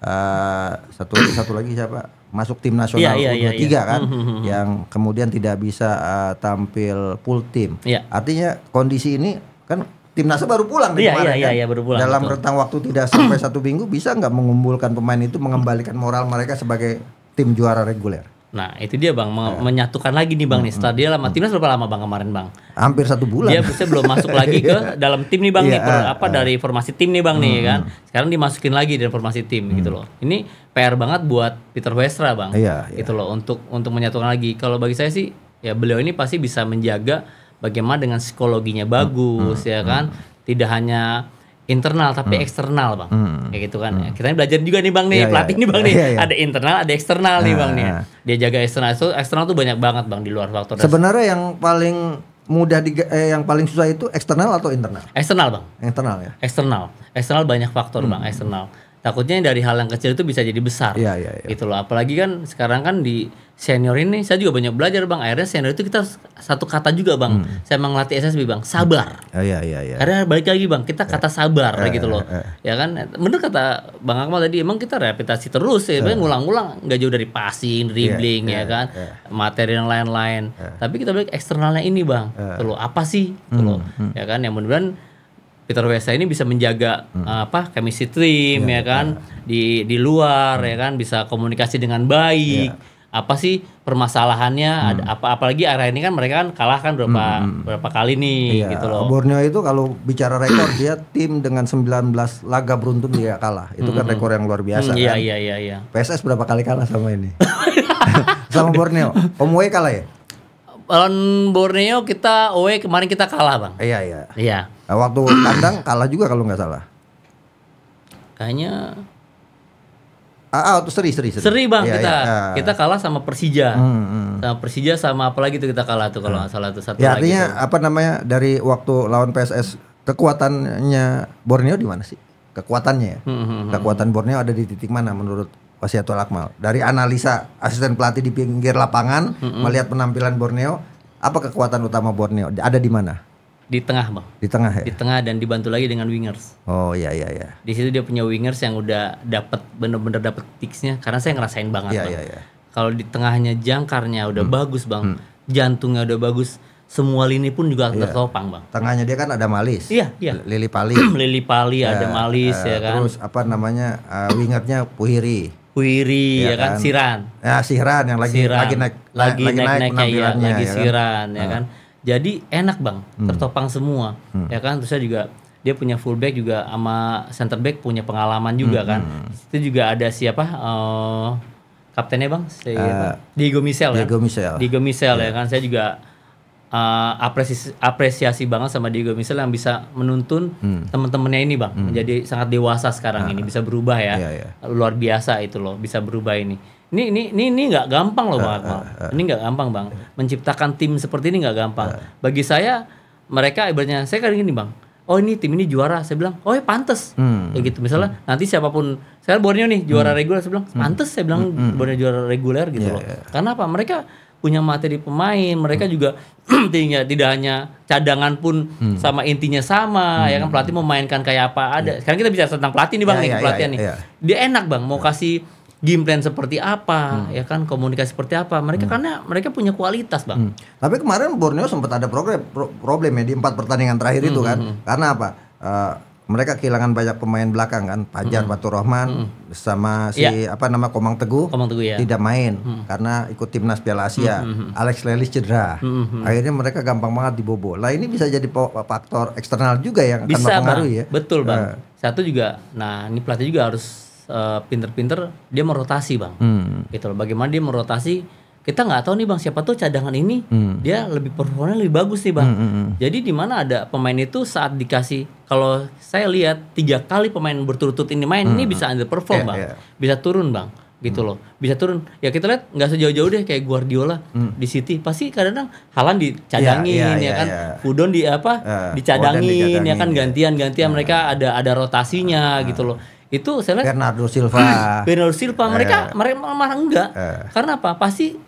uh, satu satu lagi siapa? Masuk tim nasional yeah, yeah, yeah, tiga yeah. Iya. kan, hmm, hmm, hmm, yang kemudian tidak bisa uh, tampil full tim. Yeah. Artinya kondisi ini kan timnas baru pulang yeah, kemarin yeah, iya, kan? yeah, baru pulang, dalam rentang waktu tidak sampai satu minggu bisa nggak mengumpulkan pemain itu mengembalikan moral mereka sebagai tim juara reguler Nah itu dia bang iya. menyatukan lagi nih bang hmm, nih setelah dia lama timnas berapa lama bang kemarin bang? Hampir satu bulan. Dia bisa belum masuk lagi ke iya. dalam tim nih bang yeah, nih iya. per, apa uh, dari formasi tim nih bang hmm. nih kan. Sekarang dimasukin lagi dari formasi tim hmm. gitu loh. Ini PR banget buat Peter Westra bang. Iya. Yeah, gitu loh untuk untuk menyatukan lagi. Kalau bagi saya sih ya beliau ini pasti bisa menjaga bagaimana dengan psikologinya bagus hmm, ya kan. Tidak hanya internal tapi hmm. eksternal bang hmm. kayak gitu kan hmm. kita belajar juga nih bang nih yeah, iya. pelatih yeah, nih bang yeah, nih yeah, yeah. ada internal ada eksternal nah, nih bang nih ah. dia jaga eksternal itu eksternal tuh banyak banget bang di luar faktor sebenarnya yang paling mudah di eh, yang paling susah itu eksternal atau internal eksternal bang eksternal ya eksternal eksternal banyak faktor hmm. bang eksternal takutnya dari hal yang kecil itu bisa jadi besar ya, ya, ya. gitu loh apalagi kan sekarang kan di senior ini saya juga banyak belajar bang akhirnya senior itu kita satu kata juga bang hmm. saya mengelatih SSB bang sabar oh, iya ya, ya, karena balik lagi bang kita kata sabar ya, gitu loh ya, ya. ya kan bener kata bang Akmal tadi emang kita repetasi terus ya uh. ngulang-ngulang nggak jauh dari passing iya, dribbling ya, ya, ya kan ya. materi yang lain-lain ya. tapi kita balik eksternalnya ini bang ya. loh apa sih Tuh gitu hmm. loh hmm. ya kan yang mudah-mudahan Peter Westa ini bisa menjaga hmm. Eh, apa chemistry yeah, iya, ya kan yeah. di di luar hmm. ya kan bisa komunikasi dengan baik. Yeah. Apa sih permasalahannya? Hmm. Ada apa apalagi area ini kan mereka kan kalah kan berapa hmm. hmm. berapa kali nih yeah. gitu loh. Borneo itu kalau bicara rekor dia tim dengan 19 laga beruntun dia kalah. Itu kan hmm, hmm. rekor yang luar biasa hmm, iya, kan. Iya iya iya iya. PSS berapa kali kalah sama ini? sama Borneo. Komwe kalah ya? lawan Borneo kita oke kemarin kita kalah bang. Iya iya. Iya. Nah, waktu kandang kalah juga kalau nggak salah. Kayaknya. Ah, ah seri seri seri. Seri bang iya, kita iya. Ah. kita kalah sama Persija. Hmm, hmm. Sama Persija sama apalagi itu kita kalah tuh kalau hmm. nggak hmm. salah tuh satu. Ya, artinya tuh. apa namanya dari waktu lawan PSS kekuatannya Borneo di mana sih? Kekuatannya ya. Hmm, hmm, hmm. hmm. Kekuatan Borneo ada di titik mana menurut Wasiatul Akmal. Dari analisa asisten pelatih di pinggir lapangan mm -hmm. melihat penampilan Borneo, apa kekuatan utama Borneo? Ada di mana? Di tengah, Bang. Di tengah ya. Di tengah dan dibantu lagi dengan wingers. Oh iya iya iya. Di situ dia punya wingers yang udah dapat bener-bener dapat tiksnya karena saya ngerasain banget, yeah, Bang. Iya iya iya. Kalau di tengahnya jangkarnya udah hmm. bagus, Bang. Hmm. Jantungnya udah bagus semua lini pun juga yeah. tertopang bang. Tengahnya dia kan ada Malis. Iya iya. Lili Pali. Lili Pali ada iya, Malis uh, ya kan. Terus apa namanya uh, wingernya Puhiri. Wiri ya, ya kan? kan Siran. Ya Siran yang lagi siran. lagi naik lagi, naik, naik, naik ya, lagi ya kan? Siran kan? ya ah. kan. Jadi enak Bang, hmm. tertopang semua. Hmm. Ya kan terusnya juga dia punya fullback juga sama center back punya pengalaman juga hmm. kan. Itu juga ada siapa uh, kaptennya Bang? Saya eh, uh, kan? Diego Michel Diego kan? Michel. Diego Michel yeah. ya kan. Saya juga uh, eh, apresiasi apresiasi banget sama Diego Michel yang bisa menuntun hmm. teman-temannya ini bang hmm. menjadi sangat dewasa sekarang nah. ini bisa berubah ya yeah, yeah. luar biasa itu loh bisa berubah ini ini ini ini ini nggak gampang loh ah, bang uh, ah, Akmal uh, uh, ini nggak gampang bang iya. menciptakan tim seperti ini nggak gampang uh. bagi saya mereka ibaratnya saya kadang gini bang oh ini tim ini juara saya bilang oh ya pantas hmm. kayak gitu misalnya hmm. nanti siapapun saya Borneo nih juara hmm. reguler saya bilang hmm. pantas saya bilang hmm, hmm. Borneo juara reguler gitu yeah, loh yeah. karena apa mereka punya materi pemain mereka hmm. juga tidak tidak hanya cadangan pun hmm. sama intinya sama hmm. ya kan hmm. pelatih memainkan kayak apa ada ya. sekarang kita bicara tentang pelatih nih bang ya, nih ya, pelatihan ya, ya, nih ya. dia enak bang mau kasih game plan seperti apa hmm. ya kan komunikasi seperti apa mereka hmm. karena mereka punya kualitas bang hmm. tapi kemarin Borneo sempat ada problem problem ya di empat pertandingan terakhir hmm. itu kan hmm. hmm. karena apa uh, mereka kehilangan banyak pemain belakang kan Pajar mm -hmm. Batu Rohman, mm -hmm. sama si yeah. apa nama Komang Teguh, Komang Teguh ya. tidak main -hmm. karena ikut timnas Piala Asia mm -hmm. Alex Lelis cedera mm -hmm. akhirnya mereka gampang banget dibobol Nah ini bisa jadi faktor eksternal juga yang bisa, mempengaruhi bang. ya betul bang uh. satu juga nah ini pelatih juga harus eh, pinter-pinter uh, dia merotasi bang mm. gitu loh bagaimana dia merotasi kita nggak tahu nih bang siapa tuh cadangan ini hmm. dia lebih performanya lebih bagus nih bang hmm, hmm, hmm, jadi di mana ada pemain itu saat dikasih kalau saya lihat tiga kali pemain berturut-turut ini main ini hmm, bisa hmm. perform yeah, bang yeah. bisa turun bang gitu loh bisa turun ya kita lihat nggak sejauh-jauh deh kayak Guardiola hmm. di City pasti kadang-kadang Halan dicadangin yeah, yeah, ya yeah, kan yeah. Fudon di apa uh, eh, dicadangin, dicadangin ya kan gantian-gantian iya. yeah. mereka ada ada rotasinya uh. gitu loh itu saya lihat Bernardo Silva. Bernardo Silva mereka eh. mereka malah enggak. Eh. Karena apa? Pasti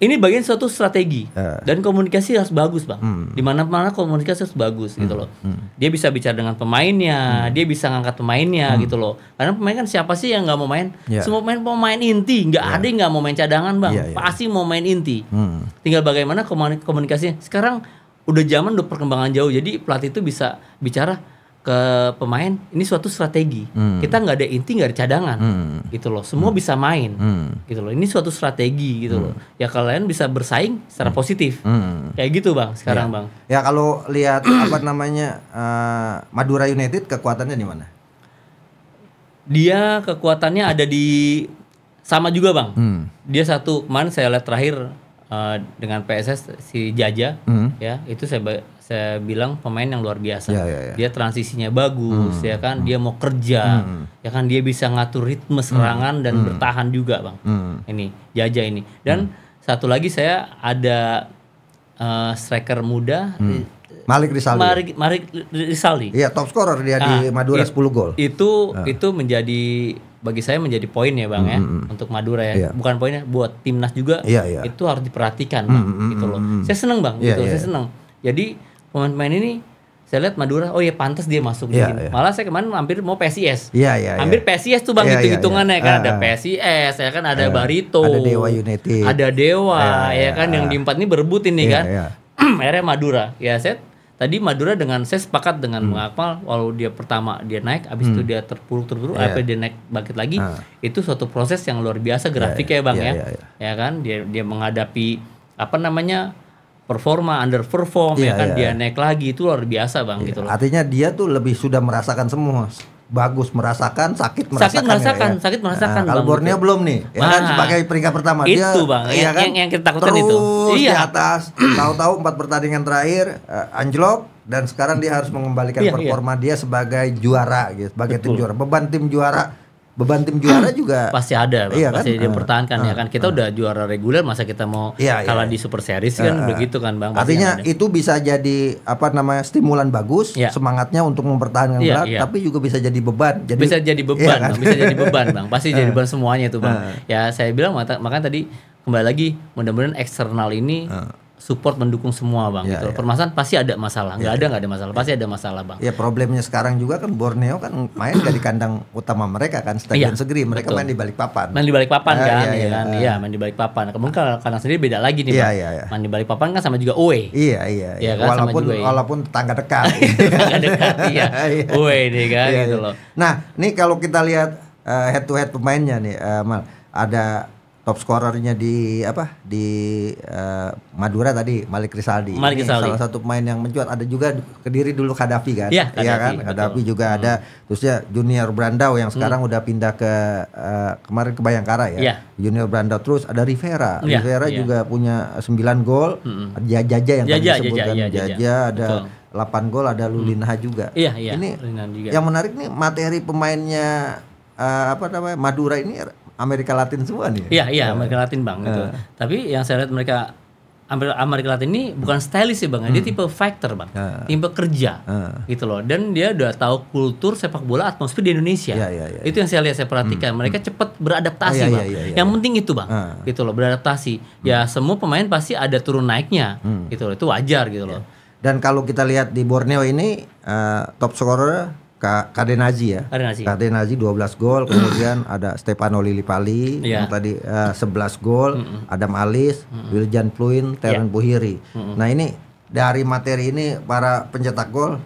ini bagian suatu strategi uh. dan komunikasi harus bagus bang hmm. di mana mana komunikasi harus bagus gitu hmm. gitu loh hmm. dia bisa bicara dengan pemainnya hmm. dia bisa ngangkat pemainnya hmm. gitu loh karena pemain kan siapa sih yang nggak mau main yeah. semua pemain mau main inti nggak yeah. ada yang nggak mau main cadangan bang yeah, yeah. pasti mau main inti hmm. tinggal bagaimana komunikasinya sekarang udah zaman udah perkembangan jauh jadi pelatih itu bisa bicara ke pemain ini suatu strategi hmm. kita nggak ada inti nggak ada cadangan hmm. gitu loh semua hmm. bisa main hmm. gitu loh ini suatu strategi gitu hmm. loh ya kalian bisa bersaing secara hmm. positif hmm. kayak gitu bang sekarang ya. bang ya kalau lihat apa namanya uh, Madura United kekuatannya di mana dia kekuatannya ada di sama juga bang hmm. dia satu man saya lihat terakhir uh, dengan PSS si Jaja hmm. ya itu saya saya bilang pemain yang luar biasa. Yeah, yeah, yeah. Dia transisinya bagus, hmm. ya kan. Hmm. Dia mau kerja, hmm, hmm. ya kan. Dia bisa ngatur ritme hmm, serangan hmm. dan hmm. bertahan juga, bang. Hmm. Ini Jaja ini. Dan hmm. satu lagi saya ada uh, striker muda. Hmm. Malik Risali, Malik, Malik Iya, top scorer dia nah, di ah, Madura it, 10 gol. Itu nah. itu menjadi bagi saya menjadi poin ya bang mm -hmm. ya untuk Madura ya yeah. bukan poinnya buat timnas juga yeah, yeah. itu harus diperhatikan mm -hmm. gitu loh saya seneng bang yeah, gitu yeah. saya iya. seneng jadi pemain-pemain ini saya lihat Madura, oh iya pantas dia masuk yeah, di iya, sini. Yeah. Malah saya kemarin hampir mau PSIS. Iya, yeah, iya. Yeah, hampir yeah. PSIS tuh Bang yeah, hitung-hitungannya iya, yeah, yeah. kan uh, ada ah, ah. PSIS, ya kan ada uh, Barito. Ada Dewa United. Ada Dewa uh, ya kan uh, yang di empat ini berebut ini yeah, kan. Yeah. Akhirnya Madura. Ya saya tadi Madura dengan saya sepakat dengan hmm. Mengakmal walau dia pertama dia naik habis hmm. itu dia terpuruk terpuruk yeah. apa dia naik bangkit lagi. Uh. Itu suatu proses yang luar biasa grafiknya yeah, ya Bang yeah, ya. Yeah, yeah. Ya kan dia dia menghadapi apa namanya? performa underperform yeah, ya kan yeah. dia naik lagi itu luar biasa bang yeah. gitu loh. Artinya dia tuh lebih sudah merasakan semua bagus merasakan sakit merasakan sakit merasakan ya, ya. sakit nah, merasakan nah, kalau Borneo gitu. belum nih ya kan sebagai peringkat pertama itu dia, bang ya kan, yang, yang kita takutkan terus itu iya. di atas tahu-tahu empat pertandingan terakhir uh, anjlok dan sekarang dia harus mengembalikan iya, iya. performa iya. dia sebagai juara gitu sebagai Betul. tim juara beban tim juara beban tim juara juga pasti ada iya pasti kan? dia pertahankan uh, ah, ya kan kita uh, udah juara reguler masa kita mau iya, iya. kalah iya. di super series uh, kan uh, begitu kan bang pasti artinya itu bisa jadi apa namanya stimulan bagus yeah. semangatnya untuk mempertahankan yeah, berat iya. tapi juga bisa jadi beban jadi bisa jadi iya beban iya, kan? bang. bisa jadi beban bang pasti jadi beban semuanya itu bang uh, ya saya bilang makanya tadi kembali lagi mudah-mudahan eksternal ini uh, support mendukung semua bang. Ya, gitu. ya. Permasalahan pasti ada masalah, nggak ya, ada ya. nggak ya. ada masalah, pasti ada masalah bang. Ya problemnya sekarang juga kan Borneo kan main dari kandang utama mereka kan Stadion ya, segeri, mereka betul. main di balik papan. Main di balik papan ah, kan, ya, ya, ya kan, ya. iya main di balik papan. Kemungkinan ah. kandang sendiri beda lagi nih iya, bang. Ya, ya, Main di balik papan kan sama juga away. Iya iya. iya. iya. Kan, walaupun juga, walaupun tetangga dekat. tetangga dekat iya. iya. away nih kan ya, gitu ya. loh. Nah ini kalau kita lihat uh, eh, head to head pemainnya nih, uh, Mal ada top scorernya di apa di uh, Madura tadi Malik Rizaldi. Malik Risaldi. Salah satu pemain yang mencuat ada juga Kediri dulu Kadafi kan. Iya ya kan? Kadafi hmm. juga hmm. ada terusnya Junior Brandao yang sekarang hmm. udah pindah ke uh, kemarin ke Bayangkara ya. ya. Junior Brandao terus ada Rivera. Ya, Rivera ya. juga punya 9 gol. Hmm. Jaja yang tadi disebutkan iya, Jaja, Jaja ada Betul. 8 gol ada Lulina hmm. juga. Iya, iya. Ini juga. yang menarik nih materi pemainnya uh, apa namanya Madura ini Amerika Latin semua nih. Iya, iya, iya. Amerika Latin Bang gitu. Uh. Tapi yang saya lihat mereka Amerika Latin ini bukan stylish sih bang, hmm. tipe factor bang, uh. tipe kerja uh. gitu loh. Dan dia udah tahu kultur sepak bola atmosfer di Indonesia. Yeah, yeah, yeah, itu yang saya lihat saya perhatikan. Hmm. Mereka hmm. cepat beradaptasi oh, bang. yang penting itu bang, uh. gitu loh beradaptasi. Hmm. Ya semua pemain pasti ada turun naiknya, hmm. gitu loh. Itu wajar gitu loh. Dan kalau kita lihat di Borneo ini uh, top scorer Kadenazi Kadenaji ya. Kadenaji. Kadenazi 12 gol, kemudian ada Stefano Lilipali yeah. yang tadi uh, eh, 11 gol, mm -mm. Adam Alis, mm -mm. Wiljan Pluin, iya. Teren yeah. Buhiri. Mm -mm. Nah, ini dari materi ini para pencetak gol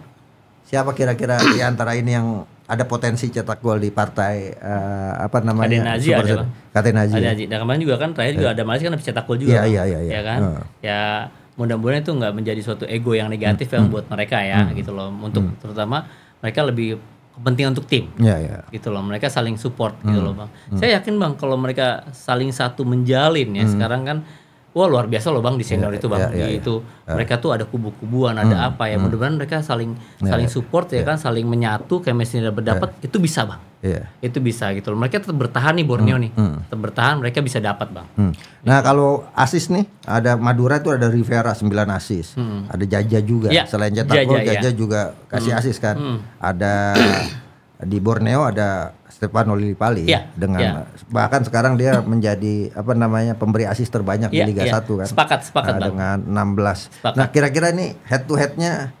siapa kira-kira di antara ini yang ada potensi cetak gol di partai uh, apa namanya? Kadenaji ada. Kadenaji. Kadenaji. Ya? Dan kemarin juga kan terakhir juga iya. ada Alis kan pencetak gol juga. Iya, kan? iya, iya. Ya kan? Uh. Ya mudah-mudahan itu nggak menjadi suatu ego yang negatif hmm. Ya yang buat mereka ya hmm. gitu loh untuk hmm. terutama mereka lebih kepentingan untuk tim. Yeah, yeah. Gitu loh, mereka saling support mm. gitu hmm. loh, Bang. Mm. Saya yakin Bang kalau mereka saling satu menjalin ya, mm. sekarang kan wah luar biasa loh bang di iya, senior yeah, itu bang yeah, yeah, itu yeah. Iya. mereka tuh ada kubu-kubuan ada hmm, apa ya hmm. mudah-mudahan mereka saling yeah, saling iya. support yeah. ya kan saling menyatu chemistry mesin berdapat yeah. itu bisa bang yeah. itu bisa gitu loh mereka tetap bertahan nih Borneo hmm, nih hmm. tetap bertahan mereka bisa dapat bang hmm. Gitu. nah kalau asis nih ada Madura itu ada Rivera 9 asis hmm. ada Jaja juga yeah. selain cetak Jaja, Jaja yeah. juga kasih hmm. asis kan hmm. ada di Borneo ada Stefano Lillipali yeah. dengan yeah. bahkan sekarang dia menjadi apa namanya pemberi asis terbanyak yeah. di iya, Liga yeah. 1 kan. Sepakat, sepakat. Nah, dengan 16. Sepakat. Nah, kira-kira ini head to headnya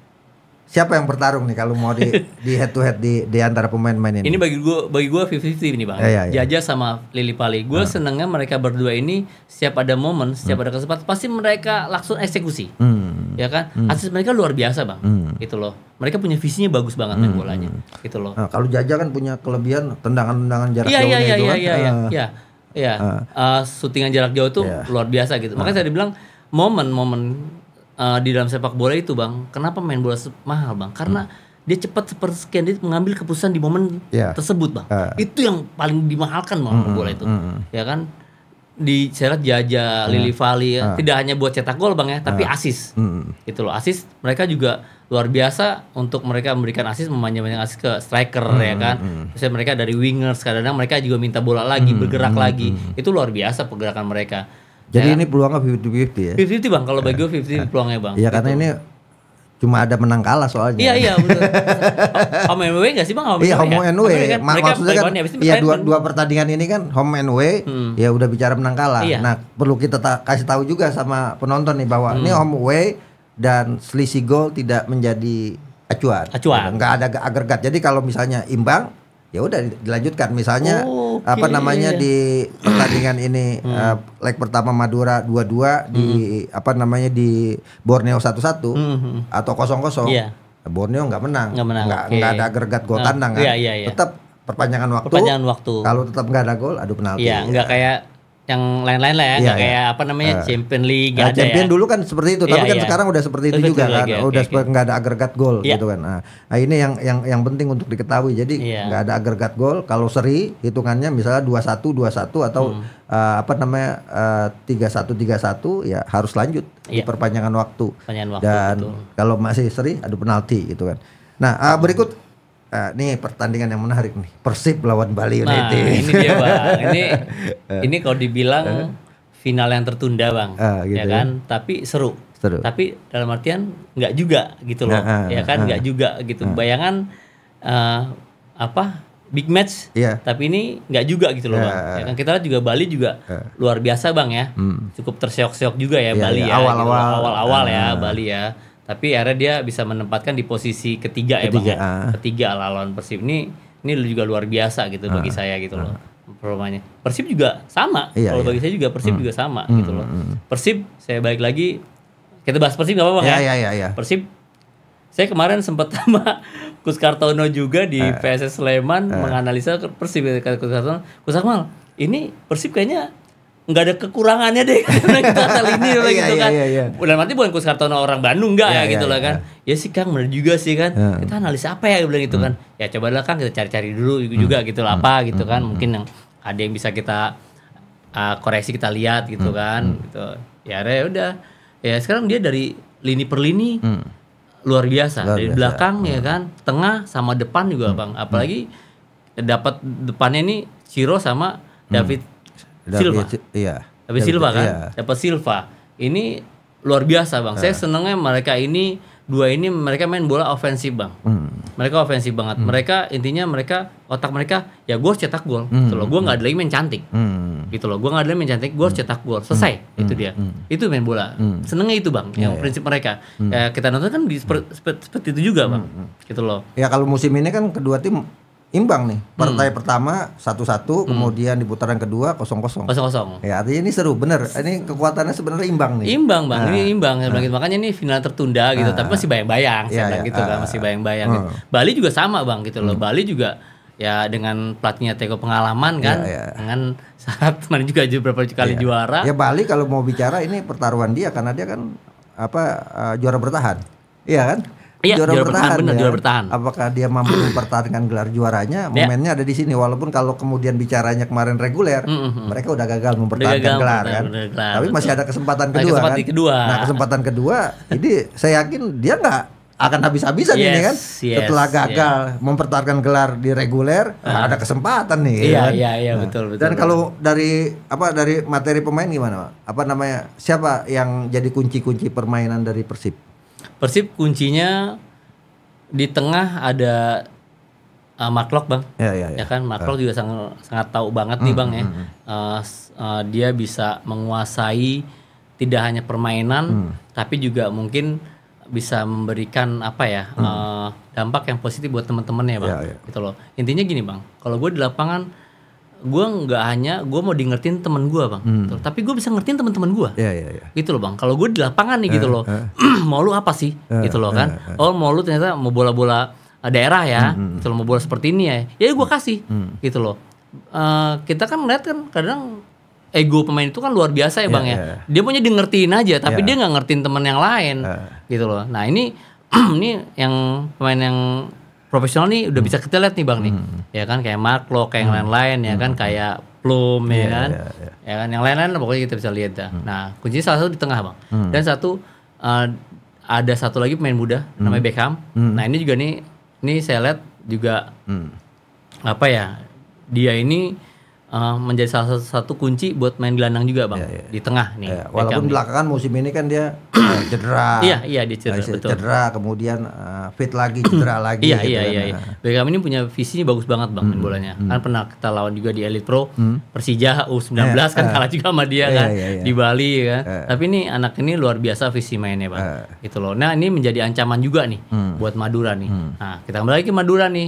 siapa yang bertarung nih kalau mau di di head to head di di antara pemain-pemain ini? Ini bagi gue bagi gue 50-50 nih Bang. Ya, ya, ya. Jaja sama Lili Pali. Gue hmm. Ah. senengnya mereka berdua ini setiap ada momen, setiap hmm. ada kesempatan pasti mereka langsung eksekusi. Hmm. Ya kan? Hmm. Asis mereka luar biasa, Bang. Hmm. Gitu loh. Mereka punya visinya bagus banget hmm. bolanya. Gitu loh. Nah, kalau Jaja kan punya kelebihan tendangan-tendangan jarak ya, jauh ya, ya, itu ya, kan. Iya, iya, ah. iya. Iya. Uh, syutingan jarak jauh tuh yeah. luar biasa gitu. Makanya uh. tadi bilang momen-momen uh, di dalam sepak bola itu bang kenapa main bola mahal bang karena hmm dia cepat seperti sekian dia mengambil keputusan di momen yeah. tersebut bang. Uh. Itu yang paling dimahalkan bang mm, bola itu, mm, ya kan? Di syarat Jaja, mm, Lili Vali, ya. uh. tidak hanya buat cetak gol bang ya, tapi uh. asis, mm. itu loh asis. Mereka juga luar biasa untuk mereka memberikan asis, memanjang-manjang asis ke striker mm, ya hmm, kan. Mm. Misalnya mereka dari winger kadang-kadang mereka juga minta bola lagi, mm, bergerak mm, lagi. Hmm. Itu luar biasa pergerakan mereka jadi ya. ini peluangnya 50-50 ya. 50 bang, kalau ya. bagi gue 50 ya. peluangnya bang. Iya karena gitu. ini cuma ada menang kalah soalnya. Iya iya betul. home and away gak sih bang? Home iya home and away. Ya. Kan Ma maksudnya kan ya, iya dua dua pertandingan ini kan home and away hmm. ya udah bicara menang kalah. Iya. Nah perlu kita ta kasih tahu juga sama penonton nih bahwa hmm. ini home away dan selisih gol tidak menjadi acuan. Acuan. Enggak ada agregat. Jadi kalau misalnya imbang ya udah dilanjutkan misalnya okay. apa namanya di pertandingan ini hmm. uh, leg pertama Madura 2-2 hmm. di apa namanya di Borneo 1-1 hmm, hmm, hmm. atau 0-0 yeah. Borneo nggak menang nggak menang nggak okay. ada gergat gol tandang nah, uh, kan yeah, yeah, yeah. tetap perpanjangan waktu perpanjangan waktu kalau tetap nggak ada gol adu penalti yeah, ya nggak kayak yang lain-lain lah ya, iya, kayak iya. apa namanya uh, Champion League nah, Champion ya. dulu kan seperti itu, tapi tapi iya, kan sekarang udah seperti itu, itu juga kan, okay, udah okay. nggak ada agregat gol gitu kan. Nah, nah, ini yang yang yang penting untuk diketahui. Jadi yeah. nggak ada agregat gol. Kalau seri hitungannya misalnya dua satu dua satu atau hmm. uh, apa namanya eh, tiga satu tiga satu ya harus lanjut yeah. di perpanjangan waktu. waktu Dan kalau masih seri adu penalti gitu kan. Nah uh, berikut Uh, ini pertandingan yang menarik nih Persib lawan Bali nah, United. Nah, ini dia bang. Ini ini kalau dibilang uh, final yang tertunda bang, uh, gitu ya, ya kan? Tapi seru. seru. Tapi dalam artian nggak juga gitu loh, uh, uh, ya kan? Nggak uh, juga gitu. Uh, Bayangan uh, apa big match, yeah. tapi ini nggak juga gitu loh bang. Ya kan kita lihat juga Bali juga uh, luar biasa bang ya, hmm. cukup terseok-seok juga ya yeah, iya, iya. ya, gitu ya, Bali ya. Awal-awal, awal-awal awal, awal, ya Bali ya tapi akhirnya dia bisa menempatkan di posisi ketiga, ya, ketiga ya bang ah. ketiga lah lawan Persib ini ini juga luar biasa gitu uh. bagi ah, saya gitu uh. loh ah. performanya Persib juga sama iya, kalau iya. bagi saya juga Persib hmm. juga sama hmm. gitu loh hmm, hmm. Persib saya balik lagi kita bahas Persib nggak apa-apa iya, ya, kan? Ya, ya, ya. Persib saya kemarin sempat sama Kus Kartono juga di uh, eh. PSS Sleman uh, menganalisa Persib kata Kus Kartono, Kus Akmal, ini Persib kayaknya nggak ada kekurangannya deh karena kita asal ini lah iya, gitu iya, kan. Iya, iya, bukan Kus Kartono orang Bandung enggak ya gitu iya, lah kan. Ya sih Kang benar juga sih kan. Kita analisa apa ya bilang gitu kan. Ya coba cobalah Kang kita cari-cari dulu juga gitu lah apa gitu kan. Mungkin yang ada yang bisa kita ah, koreksi kita lihat gitu kan gitu. Ya udah. Ya sekarang dia dari lini per lini luar biasa. Luar biasa. Dari belakang ya kan, tengah sama depan juga Bang. Apalagi dapat depannya ini Ciro sama David Silva. Iya. David Silva kan? Iya. Dapat Silva. Ini luar biasa, Bang. Saya ah. senengnya mereka ini dua ini mereka main bola ofensif, Bang. Hmm. Mereka ofensif banget. Hmm. Mereka intinya mereka otak mereka ya gue cetak gol. Hmm. Gitu loh. Gue nggak hmm. ada lagi main cantik. Hmm. Gitu loh. Gue nggak ada lagi main cantik, gue harus hmm. cetak gol. Selesai. Hmm. Itu hmm. dia. Hmm. Itu main bola. Hmm. Senengnya itu, Bang. Iya, yang yeah, prinsip mereka. Hmm. Ya, kita nonton kan di, seperti, seperti itu juga, Bang. Hmm. Gitu loh. Ya kalau musim ini kan kedua tim imbang nih. Hmm. Partai hmm. pertama satu-satu, hmm. kemudian di putaran kedua kosong-kosong. Kosong-kosong. Ya artinya ini seru, bener. Ini nah. kekuatannya sebenarnya imbang nih. Imbang bang, nah. ini imbang. Ya. Nah. Gitu. Makanya ini final tertunda gitu, nah. tapi masih bayang-bayang, ya, ya. gitu kan, masih ah. bayang-bayang. Gitu. Hmm. Gitu. Bali juga sama bang gitu loh. Hmm. Bali juga ya dengan pelatihnya Teko pengalaman kan, ya, ya. dengan saat kemarin juga beberapa kali ya. juara. Ya Bali kalau mau bicara ini pertaruhan dia karena dia kan apa uh, juara bertahan, iya kan? Iya, juara, juara bertahan, bertahan ya. juara bertahan. Apakah dia mampu mempertahankan gelar juaranya? Ya. Momennya yeah. ada di sini walaupun kalau kemudian bicaranya kemarin reguler, mm -hmm. mereka udah gagal mempertahankan udah gagal, gelar kan. Gelar, Tapi betul. masih ada kesempatan kedua nah, kesempatan kan. Kedua. Nah, kesempatan kedua jadi saya yakin dia nggak akan habis-habisan yes, ini kan. Yes, Setelah gagal yeah. mempertahankan gelar di reguler, uh. nah ada kesempatan nih Iya, kan? iya, iya, nah, betul, betul. Dan betul. kalau dari apa dari materi pemain gimana, Pak? Apa namanya? Siapa yang jadi kunci-kunci permainan dari Persib? Persib kuncinya di tengah ada uh, Mark bang, ya, ya, ya. ya kan Mark uh. juga sangat sangat tahu banget nih hmm, bang mm, ya, mm. Uh, uh, dia bisa menguasai tidak hanya permainan, mm. tapi juga mungkin bisa memberikan apa ya mm. uh, dampak yang positif buat teman temannya bang, ya, ya. gitu loh. Intinya gini bang, kalau gue di lapangan gue nggak hanya gue mau dengerin temen gue bang hmm. tapi gue bisa ngertiin teman-teman gue yeah, yeah, yeah. gitu loh bang kalau gue di lapangan nih uh, gitu eh, loh uh, mau lu apa sih uh, gitu loh kan uh, uh. oh mau lu ternyata mau bola-bola daerah ya hmm, hmm, hmm, gitu loh mau bola seperti ini ya ya gue kasih hmm. gitu loh uh, kita kan ngeliat kan kadang ego pemain itu kan luar biasa ya iya, bang yeah, ya. Yeah. Dia punya dengerin aja, tapi yeah. dia nggak ngertiin teman yang lain, uh. gitu loh. Nah ini ini yang pemain yang profesional nih udah hmm. bisa kita lihat nih bang nih hmm. ya kan kayak Mark lo, kayak yang hmm. lain-lain ya kan kayak Plum ya iya, kan yeah, yeah. ya kan yang lain-lain pokoknya kita bisa lihat dah hmm. nah kuncinya salah satu di tengah bang hmm. dan satu uh, ada satu lagi pemain muda hmm. namanya Beckham hmm. nah ini juga nih ini saya lihat juga hmm. apa ya dia ini uh, menjadi salah satu, kunci buat main gelandang juga bang yeah, yeah. di tengah nih. Yeah. Walaupun belakangan musim ini kan dia cedera. Iya iya dia cedera nah, betul. Cedera kemudian uh, fit lagi cedera lagi. Iya gitu iya, kan. iya iya. Nah. Beckham ini punya visi bagus banget bang main hmm, bolanya. Hmm. Kan pernah kita lawan juga di Elite Pro hmm. Persija U19 yeah, kan uh, kalah juga sama dia yeah, kan yeah, yeah, yeah. di Bali ya kan. Yeah. Tapi ini anak ini luar biasa visi mainnya bang. Uh, Itu loh. Nah ini menjadi ancaman juga nih mm. buat Madura nih. Mm. Nah kita kembali lagi ke Madura nih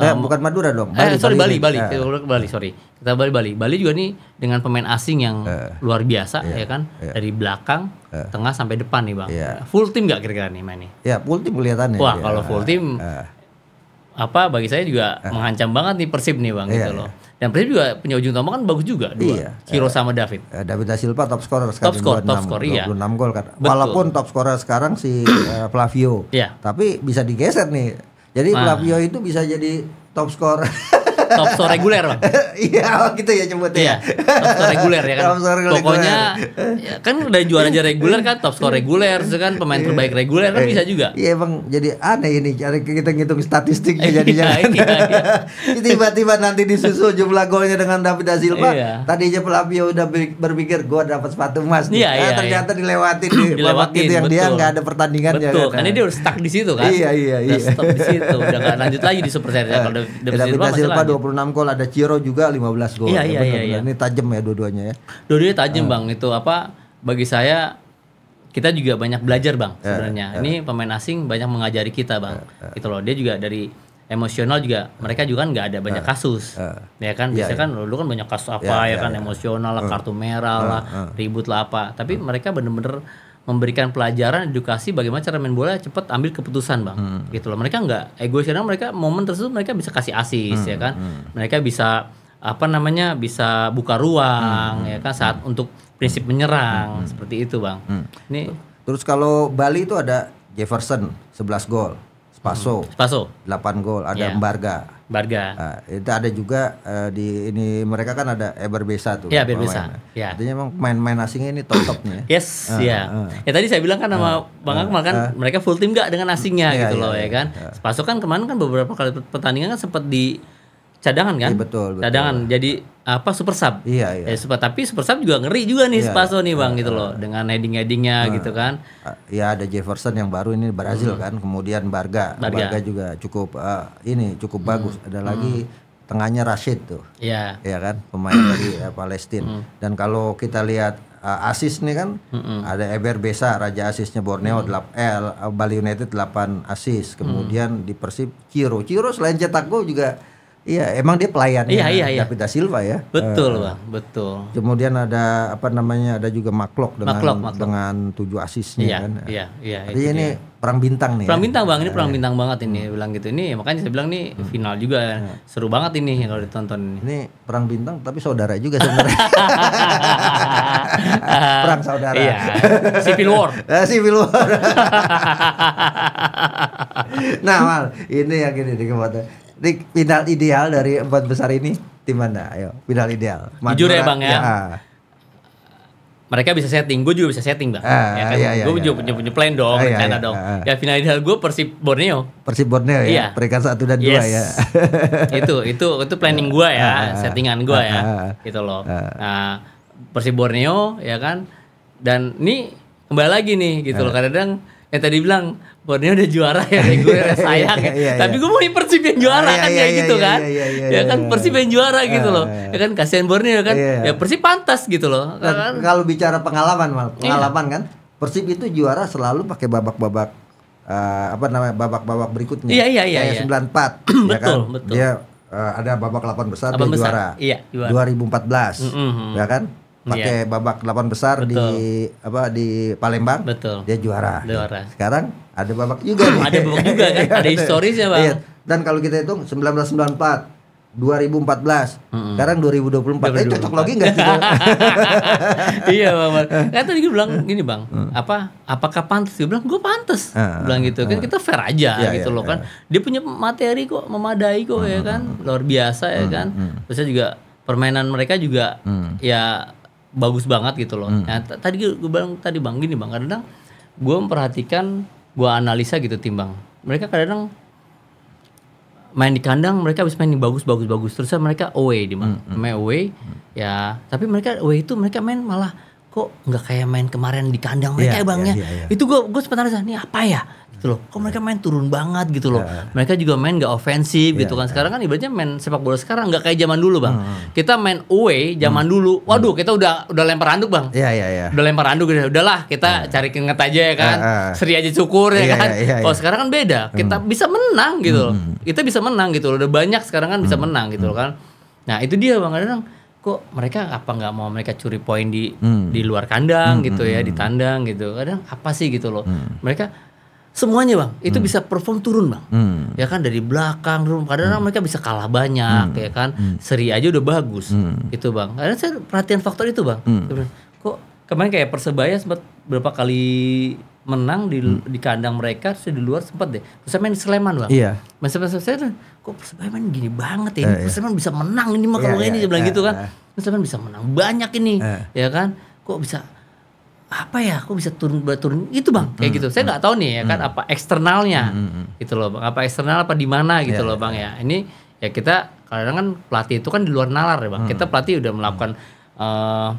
Eh, bukan Madura dong. Eh, Bali, eh, sorry Bali Bali. Bali. Uh. Iya. Bali sorry. Kita Bali Bali. Bali juga nih dengan pemain asing yang uh. luar biasa yeah. ya kan yeah. dari belakang, uh. tengah sampai depan nih bang. Yeah. Full tim gak kira-kira nih main nih? Ya full tim kelihatannya. Wah yeah. kalau full tim uh. apa bagi saya juga uh. mengancam banget nih Persib nih bang yeah, gitu loh. Dan Persib juga punya ujung tombak kan bagus juga dua. Iya. Kiro sama David. David da Silva top scorer sekarang. Top skor 26, top scorer iya. 26 gol kan. Betul. Walaupun top scorer sekarang si uh, Flavio. Iya. Tapi bisa digeser nih jadi nah. Flavio itu bisa jadi top skor top store reguler bang iya oh, gitu ya nyebutnya iya, ya. top store reguler ya kan top store reguler. pokoknya ya, kan udah juara aja reguler kan top store reguler iya. kan pemain terbaik reguler kan iya. bisa juga iya bang jadi aneh ini cari kita ngitung statistiknya iya, jadinya tiba-tiba nanti disusul jumlah golnya dengan David da Silva aja Flavio udah berpikir gua dapat sepatu emas nih ah, iya, iya, ternyata dilewatin di babak itu yang dia nggak ada pertandingannya betul kan. karena dia udah stuck di situ kan iya iya iya udah stuck di situ udah nggak lanjut lagi di Super Series kalau David ya, Silva 26 iya. gol, ada Ciro juga 15 gol. Iya, ya, iya, iya, iya. Ini tajam ya dua-duanya ya. Dua-duanya tajam, hmm. Bang. Itu apa bagi saya kita juga banyak belajar, Bang, eh, sebenarnya. Yeah, Ini pemain asing banyak mengajari kita, Bang. Yeah, yeah. Itu loh, dia juga dari emosional juga mereka juga kan nggak ada banyak eh, kasus uh, uh, ya kan iya, biasanya yeah, kan dulu lu kan banyak kasus apa yeah, ya, ya kan ya. emosional lah kartu merah uh, lah ribut lah apa tapi mereka bener-bener memberikan pelajaran edukasi bagaimana cara main bola cepat ambil keputusan bang hmm. gitu loh mereka nggak karena mereka momen tersebut mereka bisa kasih asis ya hmm. ya kan hmm. mereka bisa apa namanya bisa buka ruang hmm. hmm ya kan hmm. saat hmm. untuk prinsip hmm, menyerang hmm. seperti itu bang hmm. ini terus kalau Bali itu ada Jefferson 11 gol Spaso hmm. Spaso 8 gol ada yeah. Mbarga Barga. Nah, itu ada juga uh, di ini mereka kan ada Eberbesa tuh. Iya, Eberbesa. Ya. Artinya emang main-main asingnya ini top topnya. yes, ah, iya. Uh, uh, ya tadi saya bilang kan sama uh, Bang Akmal kan uh, mereka full tim gak dengan asingnya uh, gitu iya, loh ya iya, ya kan. Iya. Pasok kan kemarin kan beberapa kali pertandingan kan sempat di cadangan kan? Iya, betul, betul. Cadangan. Jadi apa super sub? Iya, iya. Ya, super, tapi super sub juga ngeri juga nih iya, Spaso nih Bang gitu iya, iya. iya, gitu loh dengan heading-headingnya nah, gitu kan. Ah, iya, ada Jefferson yang baru ini Brazil hmm. kan, kemudian Barga. Barga, Barga juga cukup uh, ini cukup hmm. bagus. Ada hmm. lagi tengahnya Rashid tuh. Iya. Yeah. Ya kan, pemain dari ya, Palestina. Hmm. Dan kalau kita lihat uh, asis nih kan mm -hmm. ada Eber Besa raja asisnya Borneo mm -hmm. 8 eh, Bali United 8 asis hmm. kemudian mm -hmm. di Persib Ciro Ciro selain cetak gol juga Iya, emang dia pelayannya iya, iya, iya. David da Silva ya. Betul, uh, Bang. Betul. Kemudian ada apa namanya? Ada juga Maklok dengan Maklok, Maklok. dengan tujuh asisnya iya, kan. Iya, iya, Jadi ini iya. perang bintang nih. Perang ya? bintang, Bang. Ini perang eh, bintang banget ini. Hmm. Bilang gitu. Ini makanya saya bilang nih hmm. final juga. Ya. Hmm. Seru banget ini kalau ditonton ini. Ini perang bintang tapi saudara juga sebenarnya. perang saudara. Iya. Civil War. Eh, Civil War. nah, Mal, ini yang gini dikembangkan ini final ideal dari empat besar ini tim mana? Ayo, final ideal. Madura, Jujur ya bang ya. ya. Mereka bisa setting, gue juga bisa setting bang. Uh, ya kan? iya, iya, gue iya, juga punya punya plan dong, ah, iya, rencana iya, dong. Iya. ya final ideal gue Persib Borneo. Persib Borneo ya, iya. Mereka satu dan yes. dua ya. itu itu itu planning gue ya, settingan gue ya, gitu loh. Nah, Persib Borneo ya kan. Dan ini kembali lagi nih gitu loh. Kadang-kadang yang tadi bilang Borneo udah juara ya kayak gue iya, iya, sayang ya. Iya, Tapi gue mau Persib yang juara kan ya gitu kan. Ya kan Persib yang juara gitu loh. Ah, ya kan kasihan Borneo kan. Ya Persib pantas gitu loh. Kan. kan kalau bicara pengalaman mal, pengalaman kan Persib itu juara selalu pakai babak-babak uh, apa namanya babak-babak berikutnya. Iya iya iya. Sembilan iya. 94 ya kan. Betul, betul. Dia uh, ada babak 8 besar besar. juara. Iya, juara. 2014. Mm -hmm. Ya kan? pakai yeah. babak delapan besar Betul. di apa di Palembang Betul. dia juara. Juara. Sekarang ada babak juga nih. ada babak juga kan. ada historis ya, Bang. Iya. Dan kalau kita hitung 1994 2014, mm -hmm. sekarang 2024. 2024. Eh, cocok lagi nggak sih? iya, Bang. Kan tadi gue bilang gini, Bang. Hmm. Apa apakah pantas? dia bilang gue pantas. Hmm. Bilang gitu. Kan ah. kita fair aja yeah, gitu yeah, loh kan. Iya. Dia punya materi kok memadai kok ya hmm. ya kan. Luar biasa ya hmm, kan. Hmm. Terus juga permainan mereka juga hmm. ya bagus banget gitu loh. Hmm. Nah, tadi gue bilang tadi bang gini bang, kadang gue memperhatikan, gue analisa gitu timbang. Mereka kadang main di kandang mereka habis main di bagus bagus bagus terus mereka away di mana hmm, hmm. main away hmm. ya tapi mereka away itu mereka main malah kok nggak kayak main kemarin di kandang mereka yeah, ya bang yeah, yeah, yeah. Iya. itu gue gue sebentar nih apa ya gitu loh kok mereka main turun banget gitu loh yeah. mereka juga main gak ofensif yeah, gitu kan iya. sekarang kan ibaratnya main sepak bola sekarang nggak kayak zaman dulu bang Mm. kita main away zaman mm. dulu waduh hmm. kita udah udah lempar handuk bang yeah, yeah, yeah. udah lempar handuk udah udahlah kita yeah. cari keringet aja ya kan Uh, uh. seri aja cukur ya kan yeah, yeah, yeah. kalau sekarang kan beda kita mm. bisa menang gitu loh hmm. kita bisa menang gitu loh udah banyak sekarang kan bisa hmm. menang gitu loh kan nah itu dia bang kadang, -kadang kok mereka apa nggak mau mereka curi poin di hmm. di luar kandang hmm, gitu ya hmm. di hmm. tandang gitu kadang apa sih gitu loh hmm. mereka semuanya bang itu hmm. bisa perform turun bang hmm. ya kan dari belakang turun kadang hmm. mereka bisa kalah banyak hmm. ya kan hmm. seri aja udah bagus hmm. itu bang kadang saya perhatian faktor itu bang hmm kemarin kayak persebaya sempat berapa kali menang di hmm. di kandang mereka terus di luar sempat deh terus main Sleman bang iya main Sleman saya kok persebaya main gini banget ya eh, iya. Sleman bisa menang ini mah iya, kalau yeah, ini iya, bilang iya, gitu kan iya. Sleman bisa menang banyak ini uh. ya kan kok bisa apa ya kok bisa turun turun itu bang kayak hmm. gitu saya hmm. nggak hmm. tahu nih ya kan hmm. apa eksternalnya hmm, hmm. gitu loh bang apa eksternal apa di mana gitu yeah, loh iya, bang ya ini ya kita kadang kan pelatih itu kan di luar nalar ya bang hmm. kita pelatih udah melakukan hmm. Eh,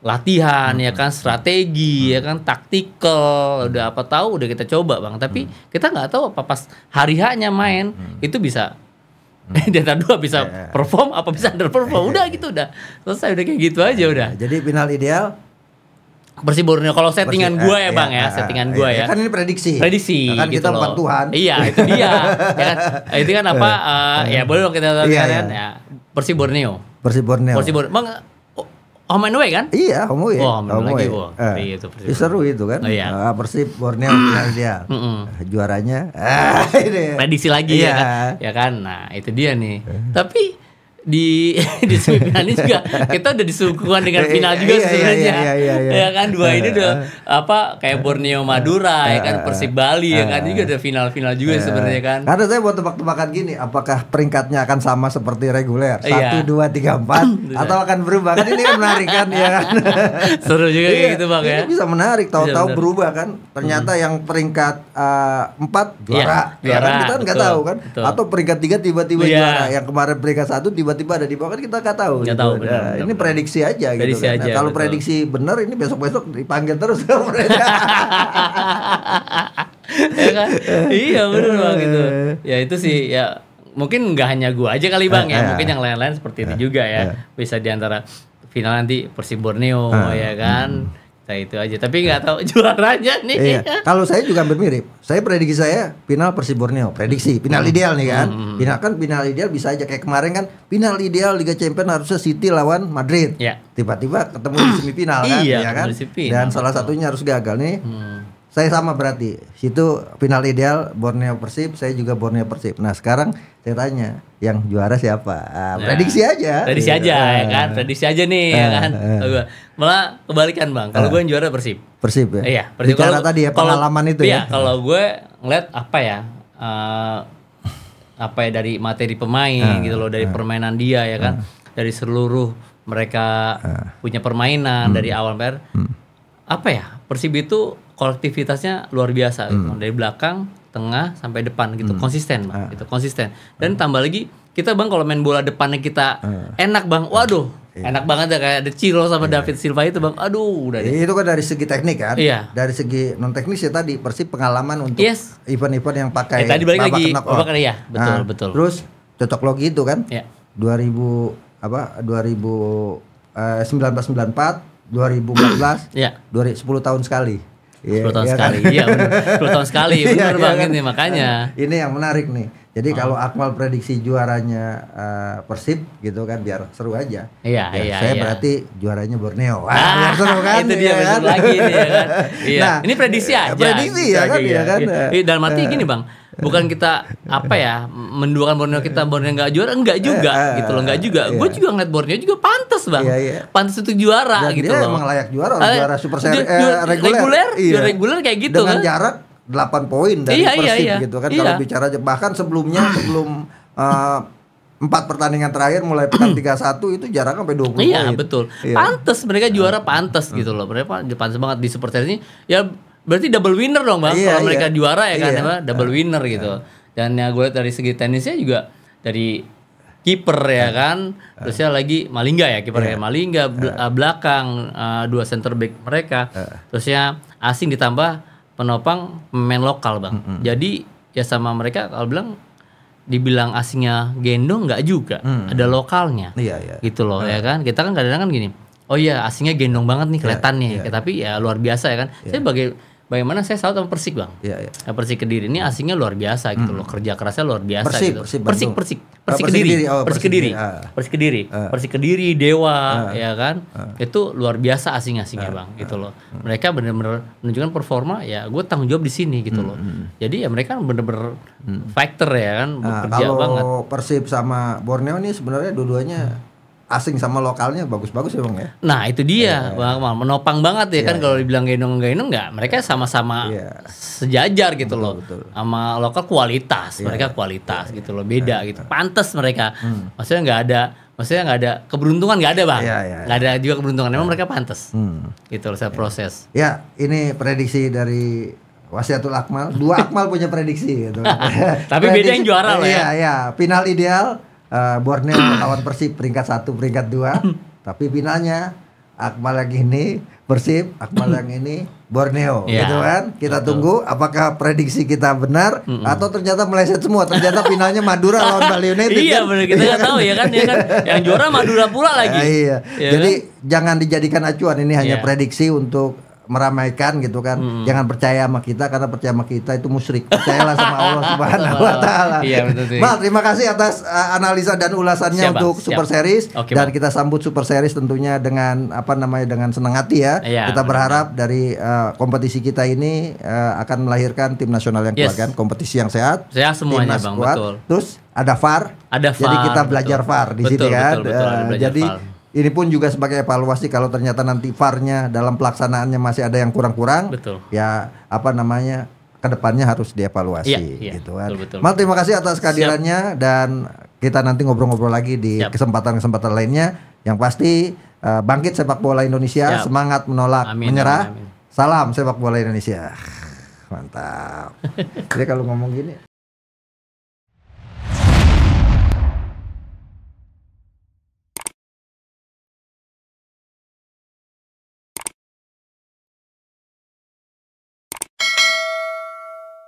latihan hmm. ya kan hmm. strategi ya hmm. ya kan taktikal hmm. udah apa tahu udah kita coba bang tapi hmm. kita nggak tahu apa pas hari hanya main hmm. itu bisa hmm. di antara dua bisa yeah. perform apa bisa underperform udah gitu udah selesai udah kayak gitu iya, aja iya. udah jadi final ideal Persib Borneo kalau settingan gue eh, ya iya, bang ya, eh, settingan eh, gue ya. Kan ini prediksi. Prediksi. kan gitu kita loh. Tuhan. Iya itu dia. Ya kan? Itu kan apa? Uh, ya boleh dong kita lihat ya. Persib Borneo. Persib Borneo. Persib Borneo. Home and Away kan? Iya, Home Away. Oh, Home, home Away. Lagi, oh. Eh, iya, itu, Persib. Seru itu kan? Oh, iya. Uh, Persib Borneo final dia. Eh, juaranya. Ah, ini. Prediksi lagi ya iya. ya kan? Ya kan? Nah, itu dia nih. Tapi di di semifinal ini juga kita udah disuguhkan dengan iya, final juga iya, iya, sebenarnya iya, iya, iya, ya kan dua ini udah apa kayak Borneo Madura ya kan Persib Bali ya kan juga ada final-final juga sebenarnya kan karena saya buat tebak-tebakan gini apakah peringkatnya akan sama seperti reguler satu dua tiga empat atau akan berubah kan ini kan menarik kan ya kan seru juga kayak gitu bang ya bisa menarik tahu-tahu berubah kan ternyata mm-hmm. yang peringkat uh, empat juara ya, kan? juara kita kan nggak tahu kan atau peringkat tiga tiba-tiba juara yang kemarin peringkat satu tiba tiba-tiba ada di bawah kan kita nggak tahu. Nggak gitu. tahu. Bener, nah, bener, ini bener. prediksi aja. Gitu prediksi gitu, aja. Kan? Nah, kalau prediksi benar, ini besok-besok dipanggil terus. ya kan? iya benar bang itu. Ya itu sih ya mungkin nggak hanya gua aja kali bang ya, eh, eh. mungkin yang lain-lain seperti itu eh, juga ya. Bisa diantara final nanti Persib Borneo ya kan. Hmm. Nah itu aja. Tapi nggak tahu juaranya nih. Iya. Kalau saya juga hampir mirip. Saya prediksi saya final Persib Borneo. Prediksi final hmm. ideal nih kan. Hmm, hmm, hmm. Final kan final ideal bisa aja kayak kemarin kan final ideal Liga Champions harusnya City lawan Madrid. Ya. Tiba-tiba ketemu di semifinal kan. Iya, ya kan. Dan salah satunya harus gagal nih. Hmm saya sama berarti situ final ideal Borneo Persib saya juga Borneo Persib nah sekarang saya tanya yang juara siapa nah, prediksi aja prediksi gitu. aja uh, ya kan prediksi aja nih uh, ya ah, kan uh, malah kebalikan bang kalau uh, ah. gue yang juara Persib Persib ya iya Persib kalau tadi ya pengalaman kalo, itu iya, ya kalau gue ngeliat apa ya uh, apa ya dari materi pemain uh, gitu loh dari uh, permainan dia ya kan uh, dari seluruh mereka uh, punya permainan uh, dari awal ber hmm. apa ya Persib itu kolektivitasnya luar biasa gitu. hmm. gitu. dari belakang tengah sampai depan gitu hmm. konsisten bang uh. gitu konsisten dan uh. tambah lagi kita bang kalau main bola depannya kita uh. enak bang waduh iya. enak banget ya kayak ada Ciro sama iya. David Silva itu bang aduh udah deh. itu kan dari segi teknik kan iya. dari segi non teknis ya tadi persib pengalaman untuk yes. event-event yang pakai ya, tadi balik lagi babak ya betul nah, betul terus cocok logi itu kan yeah. 2000 apa 2000 eh, 1994 2014 yeah. 10 tahun sekali 10 tahun, iya, iya sekali. Kan? Iya, 10 tahun sekali, benar. 10 tahun sekali, benar makanya. Ini yang menarik nih. Jadi oh. kalau Akmal prediksi juaranya uh, Persib gitu kan biar seru aja. Iya, ya, iya. Saya iya. berarti juaranya Borneo. Ah, ah, biar seru kan. Itu dia ya kan? lagi nih ya kan. Iya. Nah, ini prediksi eh, aja. Prediksi ya gitu, kan, iya, iya kan. Gitu. Iya. Dalam arti gini, eh. Bang. Bukan kita apa ya menduakan Borneo kita Borneo nggak juara enggak juga uh, uh, gitu loh enggak juga. Iya. Gue juga ngeliat Borneo juga pantas bang, iya, iya. pantas itu juara Dan gitu dia loh. Emang layak juara, uh, juara super seri reguler, reguler, iya. juara reguler kayak gitu Dengan kan. jarak 8 poin dari iya, iya Persib iya, iya. gitu kan iya. kalau bicara bahkan sebelumnya sebelum uh, empat pertandingan terakhir mulai pekan 31 itu jarak sampai 20 iya, point. betul. Iya. Pantes mereka iya. juara pantes gitu loh. Mereka pantes banget di Super ini. Ya berarti double winner dong, Bang. Iya, kalau iya. mereka juara ya kan, iya. double winner gitu. Dan ya gue dari segi tenisnya juga dari kiper ya kan. Terusnya lagi Malingga ya kiper ya. Malingga belakang uh, dua center back mereka. Terusnya asing ditambah penopang pemain lokal bang. Mm -hmm. Jadi ya sama mereka kalau bilang dibilang asingnya gendong nggak juga, mm. ada lokalnya, iya, iya. gitu loh yeah. ya ah. kan. Kita kan kadang-kadang kan gini, oh iya asingnya gendong banget nih iya, kelihatannya, yeah, yeah. tapi ya luar biasa ya kan. Yeah. Saya sebagai bagaimana saya salut sama Persik bang. Iya, iya. Nah, persik Kediri ini asingnya luar biasa gitu hmm. loh, kerja kerasnya luar biasa persik, gitu. Persik, Persik, ah, Persik, Persik, Kediri, oh, Persik Kediri, Persik Kediri, ah. ah. Persik Kediri, Dewa, ya kan, itu luar biasa asing-asingnya bang, gitu loh. Hmm. Mereka benar-benar menunjukkan performa, ya gue tanggung jawab di sini gitu hmm, loh. Jadi ya mereka benar-benar factor ya kan, bekerja banget. Kalau Persib sama Borneo ini sebenarnya dua-duanya asing sama lokalnya bagus-bagus ya bang ya. Nah itu dia yeah. Iya. bang Akmal menopang banget ya yeah. kan iya. kalau dibilang genong genong nggak mereka iya. sama-sama yeah. sejajar gitu betul, loh betul. sama lokal kualitas yeah. mereka kualitas yeah. gitu loh beda yeah. gitu pantas mereka hmm. maksudnya nggak ada maksudnya nggak ada keberuntungan nggak ada bang nggak yeah, yeah, yeah. ada juga keberuntungan memang yeah. mereka pantas hmm. gitu loh saya proses. Ya ini prediksi dari Wasiatul Akmal, dua Akmal punya prediksi gitu. Tapi beda yang juara loh ya. Iya, iya, final ideal uh, Borneo lawan Persib peringkat satu peringkat dua tapi finalnya Akmal yang ini Persib Akmal yang ini Borneo yeah. gitu kan kita betul. tunggu apakah prediksi kita benar mm -mm. atau ternyata meleset semua ternyata finalnya Madura lawan Bali United iya kan? benar kita nggak tahu ya kan ya kan yang juara Madura pula lagi ya, iya ya, jadi kan? jangan dijadikan acuan ini hanya iya. prediksi untuk meramaikan gitu kan. Hmm. Jangan percaya sama kita karena percaya sama kita itu musyrik. Percayalah sama Allah Subhanahu wa taala. Iya Mal, terima kasih atas uh, analisa dan ulasannya siap, untuk siap. Super Series okay, dan bang. kita sambut Super Series tentunya dengan apa namanya dengan senang hati ya. Iya, kita berharap berharap dari uh, kompetisi kita ini uh, akan melahirkan tim nasional yang yes. kuat kan, kompetisi yang sehat. Sehat semuanya Bang, kuat. betul. Terus ada far. Ada far. Jadi kita belajar betul. VAR di betul, sini betul, kan. Betul, betul, uh, jadi ini pun juga sebagai evaluasi kalau ternyata nanti var dalam pelaksanaannya masih ada yang kurang-kurang, ya apa namanya kedepannya harus dievaluasi ya, ya, gitu kan. Betul, betul, Mal terima kasih atas kehadirannya Siap. dan kita nanti ngobrol-ngobrol lagi di kesempatan-kesempatan lainnya. Yang pasti uh, bangkit sepak bola Indonesia, Siap. semangat menolak amin, menyerah. Amin, amin. Salam sepak bola Indonesia. Mantap. Jadi kalau ngomong gini